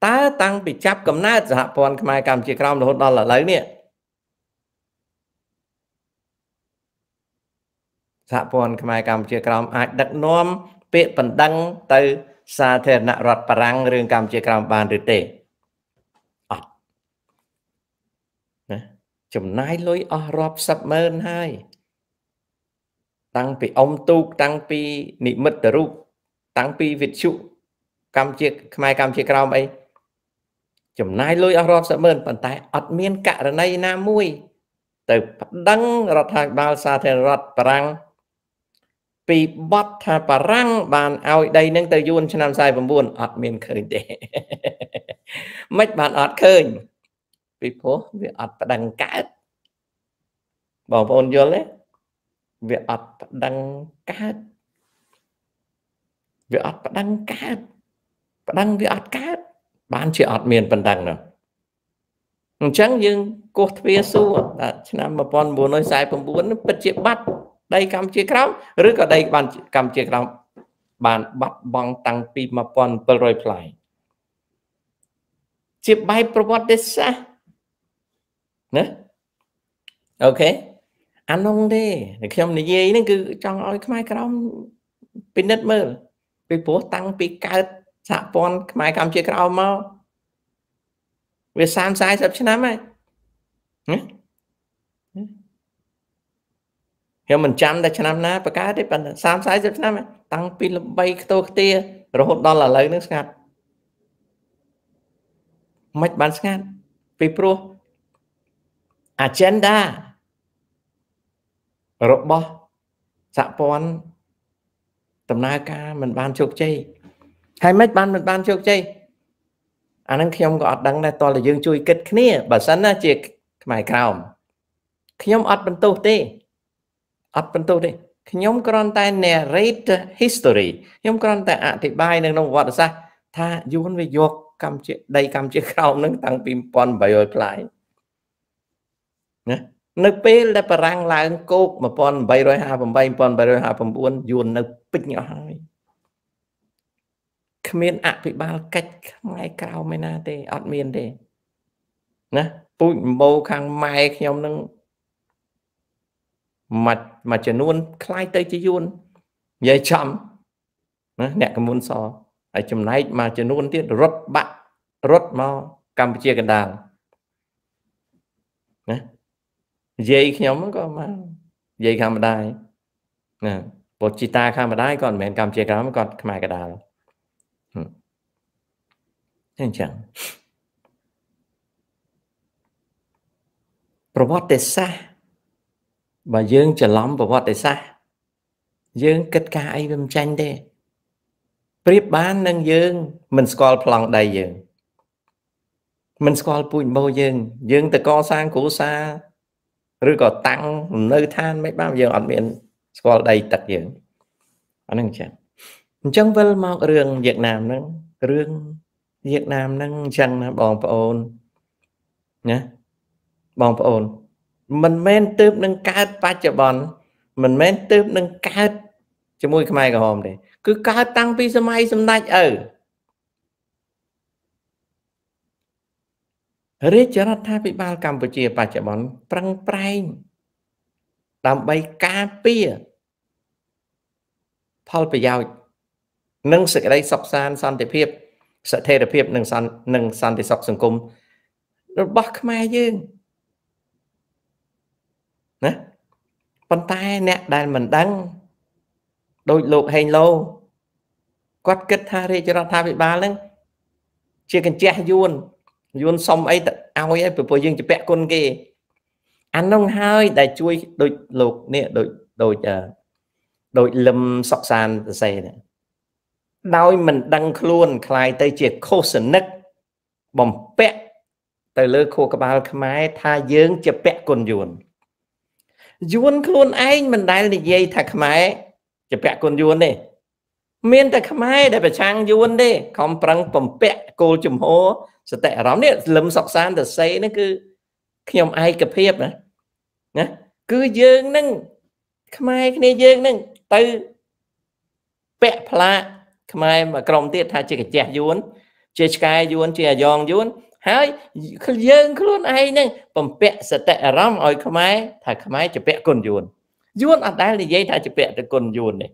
តើតាំងពីចាប់កំណើតសហព័ន្ធខ្មែរកម្ពុជាក្រោមរហូតដល់ឥឡូវនេះសហព័ន្ធខ្មែរកម្ពុជាក្រោមអាចដឹកនាំពាក្យបណ្ដឹងទៅសាធារណរដ្ឋបារាំងរឿងកម្ពុជាក្រោមបានឬទេអត់ណាចំណាយលុយអស់រាប់សិបម៉ឺនហើយតាំងពីអ៊ំទូកតាំងពីនិមិត្តរូប តាំងពីវិទ្យុកម្ពុជាខ្មែរកម្ពុជាក្រោមអីចំណាយលុយអស់រាប់សិបម៉ឺនប៉ុន្តែអត់មានករណីណាមួយ ទៅប្តឹងរដ្ឋាភិបាលសាធារណរដ្ឋបារាំងពីបត់ថាបារាំងបានឲ្យដីនឹងទៅយួនឆ្នាំ49អត់មានឃើញទេមិនបានអត់ឃើញ ពីព្រោះវាអត់ប្តឹងកើតបងប្អូនយល់ទេវាអត់ប្តឹងកើតវាអត់ប្តឹងកើតប្តឹងវាអត់កើតបានជាអត់មានបណ្ដឹងនោះអញ្ចឹងយើងគោះទ្វារសួរថាឆ្នាំ1949ពិតជាបាត់ដីកម្ពុជាក្រោមឬក៏ដីបាន កម្ពុជាក្រោមបានបាត់បង់តាំងពី1700ផ្លែជាបែបប្រវត្តិសាស្ត្រណាអូខេអានោះទេខ្ញុំនិយាយហ្នឹងគឺ ចង់ឲ្យខ្មែរក្រមពិនិត្យមើលពីព្រោះតាំងពីកើតសហព័ន្ធខ្មែរកម្ពុជាក្រមមកវា30 40ឆ្នាំហើយណាខ្ញុំមិនចាំតែឆ្នាំណាបកើតទេប៉ុន្តែ30 40ឆ្នាំតាំងពីល្បីខ្ទោខ្ទា រហូតដល់ឥឡូវនេះស្ងាត់មិនបានស្ងាត់ពីព្រោះ agenda របស់សហព័ន្ធដំណើរការមិនបានជោគជ័យហើយមិនបានមិនបានជោគជ័យអានឹងខ្ញុំក៏អត់ដឹងដែរតើតើយើង ជួយគិតគ្នាបើសិនណាជាខ្មែរក្រោមខ្ញុំអត់បន្ទោសទេអត់បន្ទោសទេខ្ញុំគ្រាន់តែ narrate the history ខ្ញុំគ្រាន់តែអធិប្បាយនៅក្នុងប្រវត្តិសាស្ត្រថាយួនវាយកកម្ពុជាដីកម្ពុជាក្រោមនឹងតាំងពី1800ផ្លាយណានៅពេលដែលបារាំងឡើងគោក1858 1859យួននៅពេញអស់ហើយគ្មានអភិបាលកិច្ចខ្មែរក្រោមឯណាទេអត់មានទេណាពូជម្បោខាងម៉ែខ្ញុំនឹងមួយមួយចំនួនคล้ายទៅជាយួននិយាយចំណាអ្នកកមុនសហើយចំណែកមួយចំនួនទៀតរត់បាក់រត់មកកម្ពុជាកណ្ដាលណានិយាយខ្ញុំក៏មកនិយាយខាងម្ដាយណាបើជីតាខាងម្ដាយគាត់មិនមែនកម្ពុជាក្រោមគាត់ខ្មែរកណ្ដាលអញ្ចឹងប្រវត្តិសាស្ត្របើយើងច្រឡំប្រវត្តិសាស្ត្រយើងគិតការអីវាមិនចាញ់ទេប្រៀបបាននឹងយើង មិនស្គាល់ប្លង់ដីយើង មិនស្គាល់ពូជបោយើង យើងទៅកសាងគ្រួសារឬក៏តាំងនៅឋានមិនបានយើងអត់មាន ស្គាល់ដីទឹកយើងអាហ្នឹងអញ្ចឹងអញ្ចឹងវិលមករឿងវៀតណាមហ្នឹងរឿងវៀតណាមហ្នឹងអញ្ចឹងណាបងប្អូនណាបងប្អូនមិនមែនទៅនឹងកើតបច្ចុប្បន្នមិនមែនទៅនឹងកើតជាមួយខ្មែរក្រហមទេគឺកើតតាំងពីសម័យសម្ដេចឪរាជរដ្ឋាភិបាល កម្ពុជាបច្ចុប្បន្នប្រឹងប្រែងដើម្បីការពារផលប្រយោជន៍និងសេចក្តីសុខសាន្តសន្តិភាពស្ថិរភាពនិងសន្តិសុខសង្គមរបស់ខ្មែរយើងណាប៉ុន្តែអ្នកដែលមិនដឹងដោយលោកហេងឡូគាត់គិតថារាជរដ្ឋាភិបាលហ្នឹងជាកញ្ចះយួនយួនសុំអីទៅឲ្យឲ្យព្រោះយើងជាពាក់គុណគេ អានោះហើយដែលជួយដូចលោកនេះដូចដូចដូចលឹមសកសានសរសេរនេះដោយមិនដឹងខ្លួនคล้ายទៅជាខុសនិកបំពាក់ទៅលើខួរក្បាល ខ្មែរថាយើងជាពាក់គុណយួនយួនខ្លួនឯងមិនដែលនិយាយថាខ្មែរជាពាក់គុណយួនទេមានតែខ្មែរដែលប្រឆាំងយួនទេខំប្រឹងបំពាក់គោលជំហរសតិអារម្មណ៍នេះលឹមសុកសានតសេនេះគឺខ្ញុំឯកភាពណាណាគឺយើងនឹងខ្មែរគ្នាយើងនឹងទៅពាក់ផ្លាកខ្មែរមួយក្រុមទៀតថាជាកាជះយួនជាឆ្កែយួនជាអាយ៉ងយួនហើយយើងខ្លួនឯងហ្នឹងបំពាក់សតិអារម្មណ៍ឲ្យខ្មែរថាខ្មែរជាពាក់គុណយួនយួនអត់ដែលនិយាយថាជាពាក់តគុណយួននេះ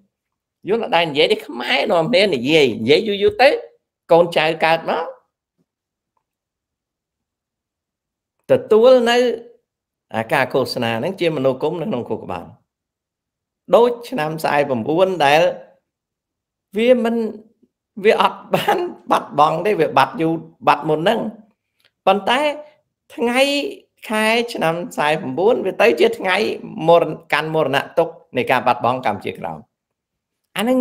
យួនអត់ដែលនិយាយទេខ្មែរនាំគ្នានិយាយនិយាយយូរយូរទៅកូនចៅកើតមកទទួលនៅ អាការឃោសនាហ្នឹងជាមនោគមនៅក្នុងគូក្បាលដូចឆ្នាំ49ដែល វាមិនវាអត់បានបាត់បង់ទេវាបាត់យូរបាត់មុនហ្នឹងប៉ុន្តែថ្ងៃខែឆ្នាំ49វាទៅ ជា ថ្ងៃមរណកាន់មរណៈទុកនៃការបាត់បង់កម្ពុជាក្រោមអានឹង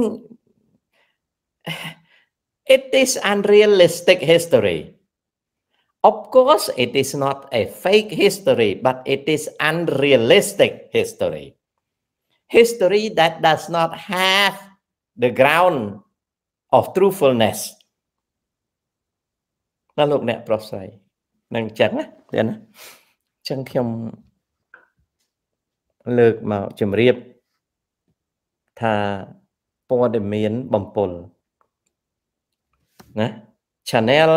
it is unrealistic history of course it is not a fake history but it is unrealistic history history that does not have the ground of truthfulness ដល់លោកអ្នកប្រុសស្រីនឹងអញ្ចឹងណាទេណាអញ្ចឹងខ្ញុំលើកមកជម្រាបថាព័ត៌មានបំពល់ណា Channel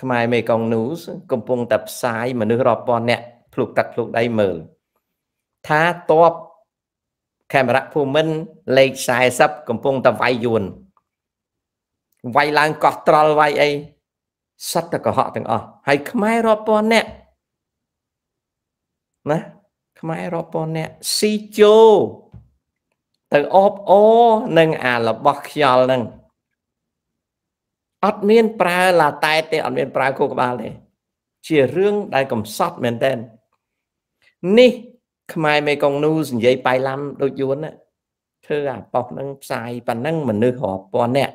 ខ្មែរមេកង News កំពុងតែផ្សាយមនុស្សរាប់ពាន់នាក់ភ្លុកទឹកភ្លុកដៃមើលថាតបកាមេរ៉ាភូមិន្ទលេខ40កំពុងតែវាយយួនវាយឡើងកោះត្រល់វាយអីសត្វតកុហកទាំងអស់ហើយខ្មែររាប់ពាន់អ្នកណាខ្មែររាប់ពាន់អ្នកស៊ីជោទៅអបអនឹងអារបស់ខ្យល់នឹងអត់មាន ប្រើឡាតែទេអត់មានប្រើគោក្បាលទេជារឿងដែលកំសត់មែនតើនេះខ្មែរមេកុងនូសនិយាយបៃឡាំដូចយួនណាធ្វើអាប៉ោះនឹងផ្សាយប៉ណ្ណឹងមនុស្សរាប់ពាន់អ្នក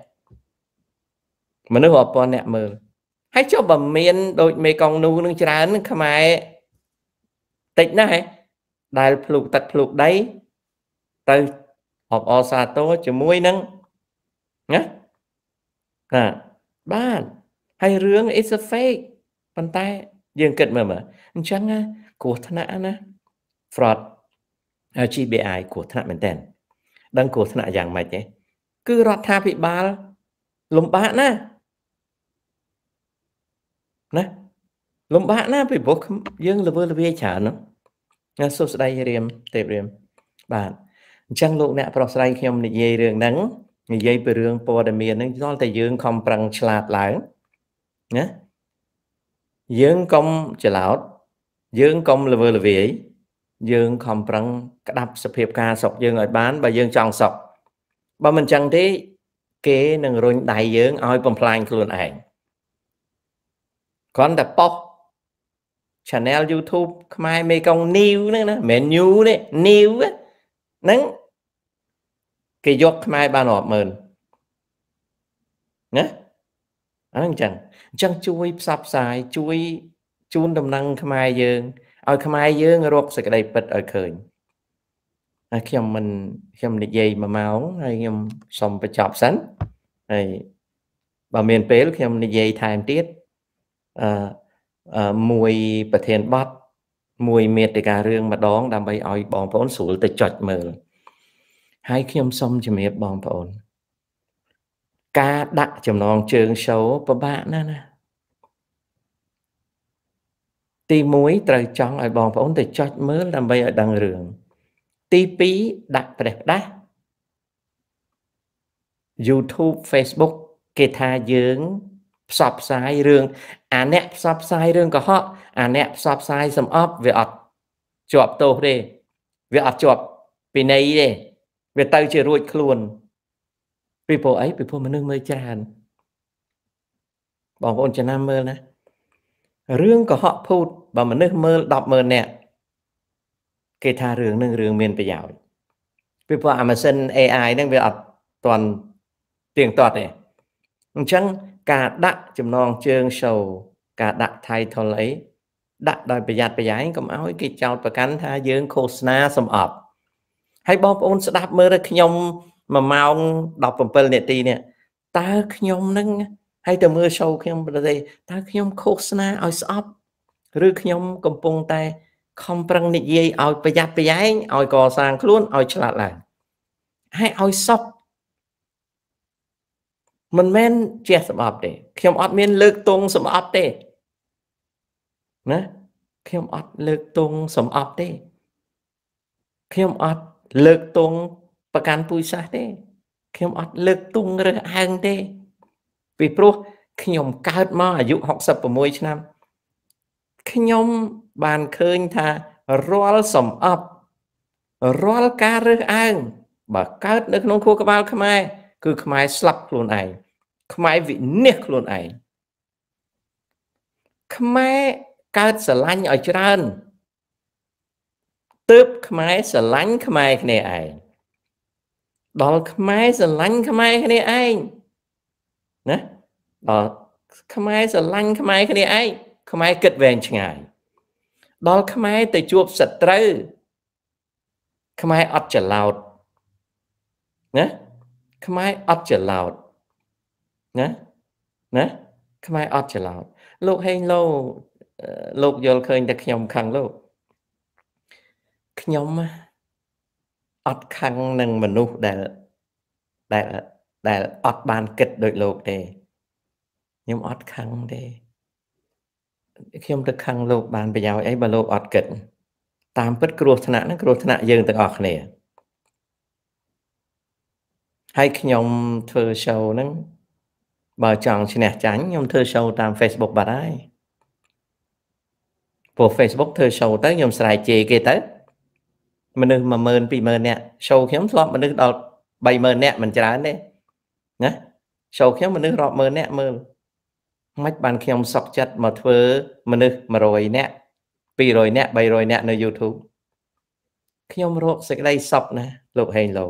មនុស្សរាប់ពាន់អ្នកមើលហើយចុះបើមានដូចមេកងនូនឹងច្រើនខ្មែរតិចណាស់ដែលភ្លុកទឹកភ្លុកដីទៅអបអសាទរជាមួយនឹងណាណាបានហើយរឿង is a fake ប៉ុន្តែយើងគិតមើលមើលអញ្ចឹងគ្រោះថ្នាក់ណា fraud GBI គ្រោះថ្នាក់មែនតើដឹងគ្រោះថ្នាក់យ៉ាងម៉េចទេគឺរដ្ឋាភិបាលលំបាកណាលំបាកណាពីព្រោះយើងល្វើល្វាយច្រើនហ្នឹងណាសុខស្ដីរៀមទេពរៀមបាទអញ្ចឹងលោកអ្នកប្រុសស្រីខ្ញុំនិយាយរឿងហ្នឹងនិយាយពីរឿងព័ត៌មានហ្នឹងដល់តែយើងខំប្រឹងឆ្លាតឡើងណាយើងកុំច្រឡោតយើងកុំល្វើល្វាយយើងខំប្រឹងក្តាប់សភាពការសក់យើងឲ្យបានបើយើង ចង់សក់បើមិនចឹងទេគេនឹងរុញដៃយើងឲ្យបំផ្លាញខ្លួនឯងគ្រាន់តែប៉ោះ channel YouTube ខ្មែរមេកុង new ហ្នឹងណាមិន new ទេ new ហ្នឹងគេយកខ្មែរបានរាប់ម៉ឺនណាអាហ្នឹងអញ្ចឹងអញ្ចឹងជួយ ផ្សព្វផ្សាយជួយជូនដំណឹងខ្មែរយើងឲ្យខ្មែរយើងរកសេចក្តីពិតឲ្យឃើញហើយខ្ញុំមិនខ្ញុំនិយាយមួយម៉ោងហើយខ្ញុំសូមបញ្ចប់សិនហើយបើមានពេលខ្ញុំនិយាយថែមទៀតអឺមួយប្រធានបទមួយមេតិការរឿងម្ដង ដើម្បីឲ្យបងប្អូនស្រួលទៅចុចមើលហើយខ្ញុំសូមជម្រាបបងប្អូន ការដាក់ចំណងជើង show ពិបាកណាស់ណា ទី1ត្រូវចង់ឲ្យបងប្អូនទៅចុចមើលដើម្បីឲ្យដឹងរឿងទី2ដាក់ប្រេះផ្ដាស់ YouTube Facebook គេថាយើងផ្សព្វផ្សាយរឿងអាអ្នកផ្សព្វផ្សាយរឿងកុហកអាអ្នកផ្សព្វផ្សាយសំអប់ វាអត់ជាប់ទោសទេវាអត់ជាប់ពីនៃទេវាទៅជារួចខ្លួនពីព្រោះអីពីព្រោះមនុស្សមើលច្រើនបងប្អូនចំណាំមើលណារឿងកុហកភូតបើមនុស្សមើល100000នាក់គេថារឿងនឹងរឿងមានប្រយោជន៍ពីព្រោះអាម៉ាស៊ីន AI ហ្នឹងវាអត់ទាន់ទៀងទាត់ទេអញ្ចឹងការដាក់ចំណងជើង show ការដាក់ title អីដាក់ដោយ ប្រយ័ត្នប្រយែងកុំឲ្យគេចោទប្រកាន់ថាយើងឃោសនាសំអប់ហើយបងប្អូនស្ដាប់មើលទៅខ្ញុំ1ម៉ោង17នាទីនេះតើខ្ញុំនឹងហើយទៅមើល show ខ្ញុំប្រទេសតើខ្ញុំឃោសនាឲ្យស្អប់ឬខ្ញុំកំពុងតែខំប្រឹងនិយាយឲ្យប្រយ័ត្នប្រយែងឲ្យកសាងខ្លួនឲ្យឆ្លាតឡើងហើយឲ្យសពមិនមែនជះសម្អប់ទេ ខ្ញុំអត់មានលើកទងសម្អប់ទេណាខ្ញុំអត់លើកទងសម្អប់ទេខ្ញុំអត់លើកទងប្រកាន់ពុយសាសទេ ខ្ញុំអត់លើកទងរើសអើងទេ ពីព្រោះខ្ញុំកើតមកអាយុ66ឆ្នាំខ្ញុំបានឃើញថារាល់សម្អប់រាល់ការរើសអើងបើកើតនៅក្នុងខួរក្បាលខ្មែរ គឺខ្មែរស្លាប់ខ្លួនឯងខ្មែរវិនិច្ឆ័យខ្លួនឯងខ្មែរកើតស្រឡាញ់ឲ្យច្រើនទើបខ្មែរស្រឡាញ់ខ្មែរគ្នាឯងដល់ខ្មែរស្រឡាញ់ខ្មែរគ្នាឯងណាដល់ខ្មែរស្រឡាញ់ខ្មែរគ្នាឯងខ្មែរគិតវែងឆ្ងាយដល់ខ្មែរទៅជួបសត្រូវខ្មែរអត់ច្រឡោតណាខ្មែរអត់ច្រឡោតណាណាខ្មែរអត់ច្រឡោតលោកហេងឡូលោកយល់ឃើញតែខ្ញុំខឹងលោកខ្ញុំអត់ខឹងនឹងមនុស្សដែលដែលដែលអត់បានគិតដូចលោកទេខ្ញុំអត់ខឹងទេខ្ញុំទៅខឹងលោកបានប្រយោជន៍អីបើលោកអត់គិតតាមពិតគ្រោះថ្នាក់ហ្នឹងគ្រោះថ្នាក់យើងទាំងអស់គ្នាហើយខ្ញុំធ្វើ show ហ្នឹងបើចង់ឈ្នះចាញ់ខ្ញុំធ្វើ show តាម Facebook បាត់ហើយព្រោះ Facebook ធ្វើ show ទៅខ្ញុំស្រែកជេរគេទៅមនុស្ស10000 20000នាក់ show ខ្ញុំធ្លាប់មនុស្សដល់30000នាក់មិនច្រើនទេណា show ខ្ញុំមនុស្សរាប់ម៉ឺននាក់មើលមិនបានខ្ញុំសក់ចិត្តមកធ្វើ មនុស្ស100នាក់200នាក់300នាក់នៅ YouTube ខ្ញុំរកសេចក្តីសុខណាលោកហេងឡូ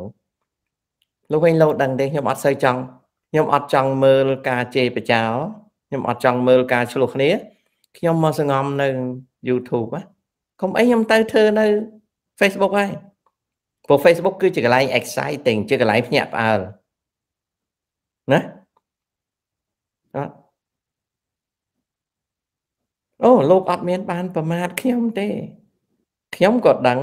លោកហេងឡូដឹងទេខ្ញុំអត់សូវចង់ខ្ញុំអត់ចង់មើលការជេរបចោខ្ញុំអត់ចង់មើលការឆ្លោះគ្នាខ្ញុំមកសង្ងំនៅ YouTube ណាកុំអីខ្ញុំទៅធ្វើនៅ Facebook ហើយព្រោះ Facebook គឺជាកន្លែង exciting ជាកន្លែងភ្ញាក់ផ្អើលណាអូលោកអត់មាន បានប្រមាថខ្ញុំទេខ្ញុំក៏ដឹង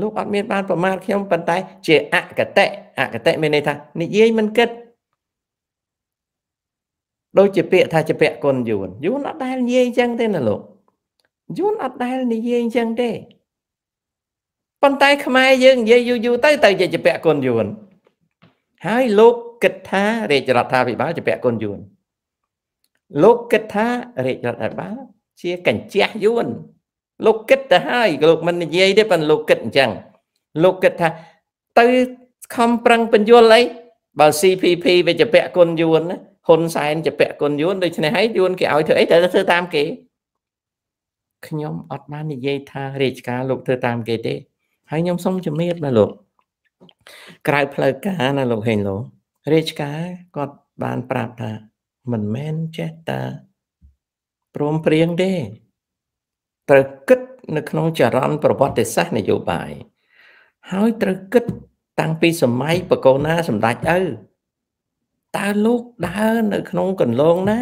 លោកអត់មានបានប្រមាថខ្ញុំប៉ុន្តែ ជា អកតៈអកតៈមានន័យថានិយាយមិនគិតដូចជាពាក្យថាជាពាក្យគុណយួនយួនអត់ដែលនិយាយអញ្ចឹងទេណាលោកយួនអត់ដែលនិយាយអញ្ចឹងទេប៉ុន្តែខ្មែរយើងនិយាយយូរយូរទៅទៅជាជាពាក្យគុណយួន ហើយលោកគិតថារាជរដ្ឋាភិបាលជាពាក្យគុណយួន លោកគិតថារាជរដ្ឋាភិបាលជាកញ្ចះយួនលោកគិតទៅហើយលោកមិននិយាយទេប៉ុន្តែលោកគិតអញ្ចឹងលោកគិតថាទៅខំប្រឹងបញ្យលអីបើ CPP វាជាពាក្យគុណយួនណាហ៊ុនសែនជាពាក់គុណយួនដូច្នេះហើយយួនគេឲ្យធ្វើអីត្រូវធ្វើតាមគេខ្ញុំអត់បាននិយាយថារាជការលោកធ្វើតាមគេទេ ហើយខ្ញុំសូមជំរាបណាលោកក្រៅផ្លូវការណាលោកហេងឡូរាជការគាត់បានប្រាប់ថាមិនមែនចេះតាព្រមព្រៀងទេត្រូវគិតនៅក្នុងចរន្តប្រវត្តិសាស្ត្រនយោបាយហើយត្រូវគិតតាំងពីសម័យបកូនណាសម្ដេចឪតើលោកដើរនៅ ក្នុងកន្លងណា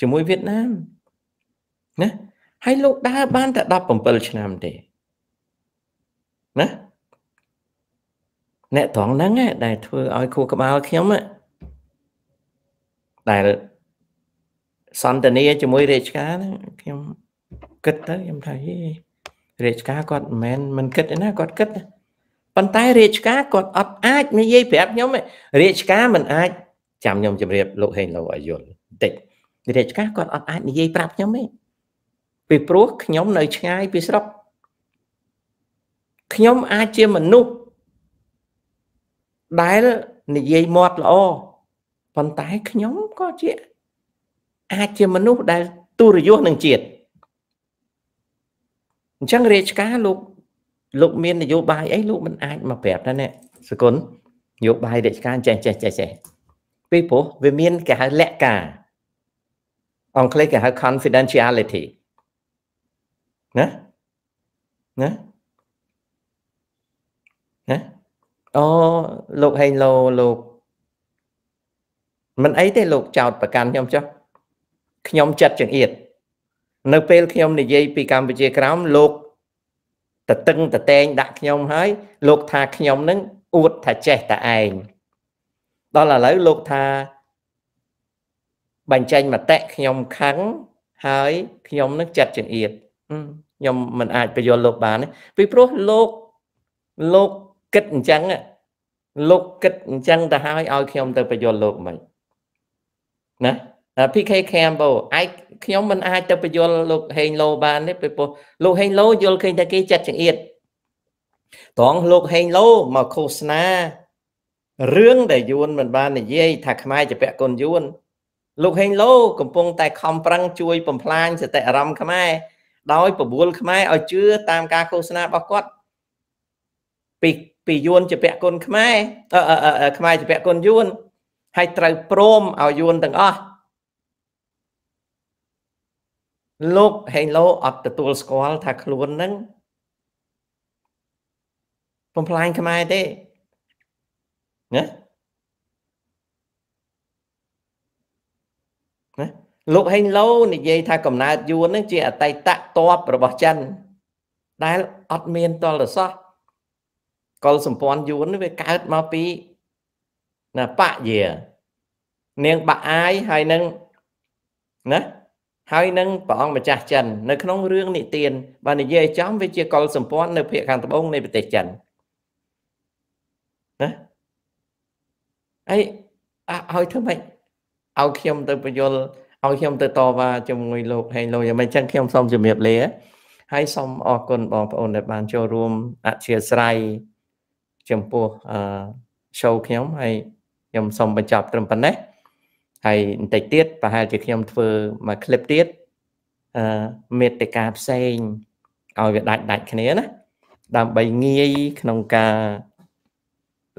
ជាមួយវៀតណាមណាហើយលោកដើរបានតែ17ឆ្នាំទេណាអ្នកត្រង់ហ្នឹងដែលធ្វើឲ្យខួរក្បាលខ្ញុំដែលសន្តានាជាមួយរាជការខ្ញុំគិតទៅខ្ញុំថាយេរាជការគាត់មិនមែនមិនគិតទេណាគាត់គិតប៉ុន្តែរាជការគាត់អត់អាចនិយាយប្រាប់ខ្ញុំរាជការមិនអាចចាំខ្ញុំជម្រាបលោកហេងលោឲ្យយល់បន្តិចរាជការគាត់អត់អាចនិយាយប្រាប់ខ្ញុំទេពីព្រោះខ្ញុំនៅឆ្ងាយពីស្រុកខ្ញុំអាចជាមនុស្សដែលនិយាយមាត់ល្អប៉ុន្តែខ្ញុំក៏ជាអាចជាមនុស្សដែលទុរយុសនឹងជាតិអញ្ចឹងរាជការ លោកលោកមាននយោបាយអីលោកមិនអាចមកប្រាប់ណាអ្នកសគុណនយោបាយរាជការចេះចេះចេះចេះពីព្រោះវាមានគេហៅលក្ខការអង់គ្លេសគេហៅ confidentiality ណាណាណាអូលោកហេងឡូលោក មិនអីទេលោកចោតប្រកាន់ខ្ញុំចុះខ្ញុំចិត្តចង្អៀតនៅ ពេលខ្ញុំនិយាយពីកម្ពុជាក្រោមលោកតតឹងតតែងដាក់ខ្ញុំហើយលោកថាខ្ញុំនឹងអួតថាចេះតែឯងដល់ឥឡូវលោកថាបញ្ចេញមតិខ្ញុំខឹងហើយខ្ញុំនឹងចាត់ចង្អៀតខ្ញុំមិនអាចបញ្យល់លោកបានទេពីព្រោះលោកលោកគិតអញ្ចឹងលោកគិតអញ្ចឹងទៅហើយឲ្យខ្ញុំទៅបញ្យល់លោកមិនណា PK Campbell ឯខ្ញុំមិនអាចទៅបញ្យល់លោកហេងឡូបានទេពីព្រោះលោកហេងឡូយល់ឃើញតែគេចាត់ចង្អៀតត្រង់លោកហេងឡូមកឃោសនារឿងដែលយួនមិនបាននិយាយថាខ្មែរជាពៈគុណយួនលោកហេងឡូកំពុងតែខំប្រឹងជួយបំផ្លាញសតិអារម្មណ៍ខ្មែរដោយបបួលខ្មែរឲ្យជឿតាមការឃោសនារបស់គាត់ពីពីយួនជាពៈគុណខ្មែរខ្មែរជាពៈគុណយួនហើយត្រូវព្រមឲ្យយួនទាំងអស់លោកហេងឡូអត់ទទួលស្គាល់ថាខ្លួននឹងបំផ្លាញខ្មែរទេណាណាលោកហេងឡូនិយាយថាកំណើតយួននឹងជាអតីតតបរបស់ចិន ដែលអត់មានតលសោះកុលសម្ព័ន្ធយួនវាកើតមកពីណាបយា នាងបាក់អាយហើយនឹងណាហើយនឹងព្រះអង្គម្ចាស់ចិននៅក្នុងរឿងនិទានបើនិយាយចំវាជាកុលសម្ព័ន្ធនៅភាគខាងត្បូងនៃប្រទេសចិនណាហើយឲ្យធ្វើម៉េចឲ្យខ្ញុំទៅបញ្យលឲ្យខ្ញុំទៅតវ៉ាជាមួយលោកហេងលូយ៉ាងម៉េចចឹងខ្ញុំសូមជម្រាបលាហើយសូមអរគុណបងប្អូនដែលបានចូលរួមអធិស្ឋានចំពោះអឺ show ខ្ញុំហើយខ្ញុំសូមបញ្ចប់ត្រឹមប៉ុណ្ណេះហើយបន្តិចទៀតប្រហែលជាខ្ញុំធ្វើមួយ clip ទៀតអឺមេតិកាផ្សេងឲ្យវាដាច់ដាច់គ្នាណាដើម្បីងាយក្នុងការ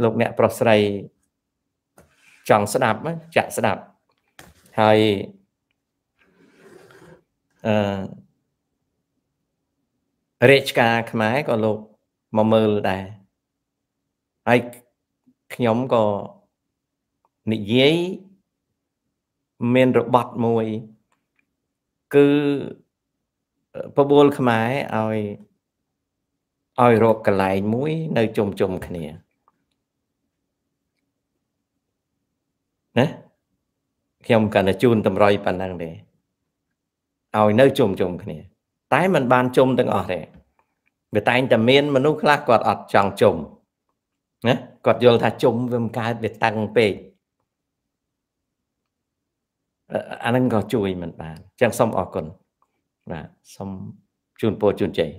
លោកអ្នកប្រុសស្រីចង់ស្ដាប់ចាក់ស្ដាប់ហើយអឺរាជការខ្មែរក៏លោកមកមើលដែរហើយខ្ញុំក៏និយាយមានរបត់មួយ គឺបបួលខ្មែរឲ្យឲ្យរកកន្លែងមួយ នៅជុំជុំគ្នាណាខ្ញុំកណ្ដជូនតម្រុយប៉ុណ្ណឹងទេឲ្យនៅជុំជុំគ្នា តែมันបានជុំទាំងអស់ទេវាតែងតែមានមនុស្សខ្លះគាត់អត់ចង់ជុំណាគាត់យល់ថាជុំវាមិនកើតវាតឹងពេកអានឹងក៏ជួយមិនបានចឹងសូមអរគុណបាទសូមជូនពរជូនជ័យ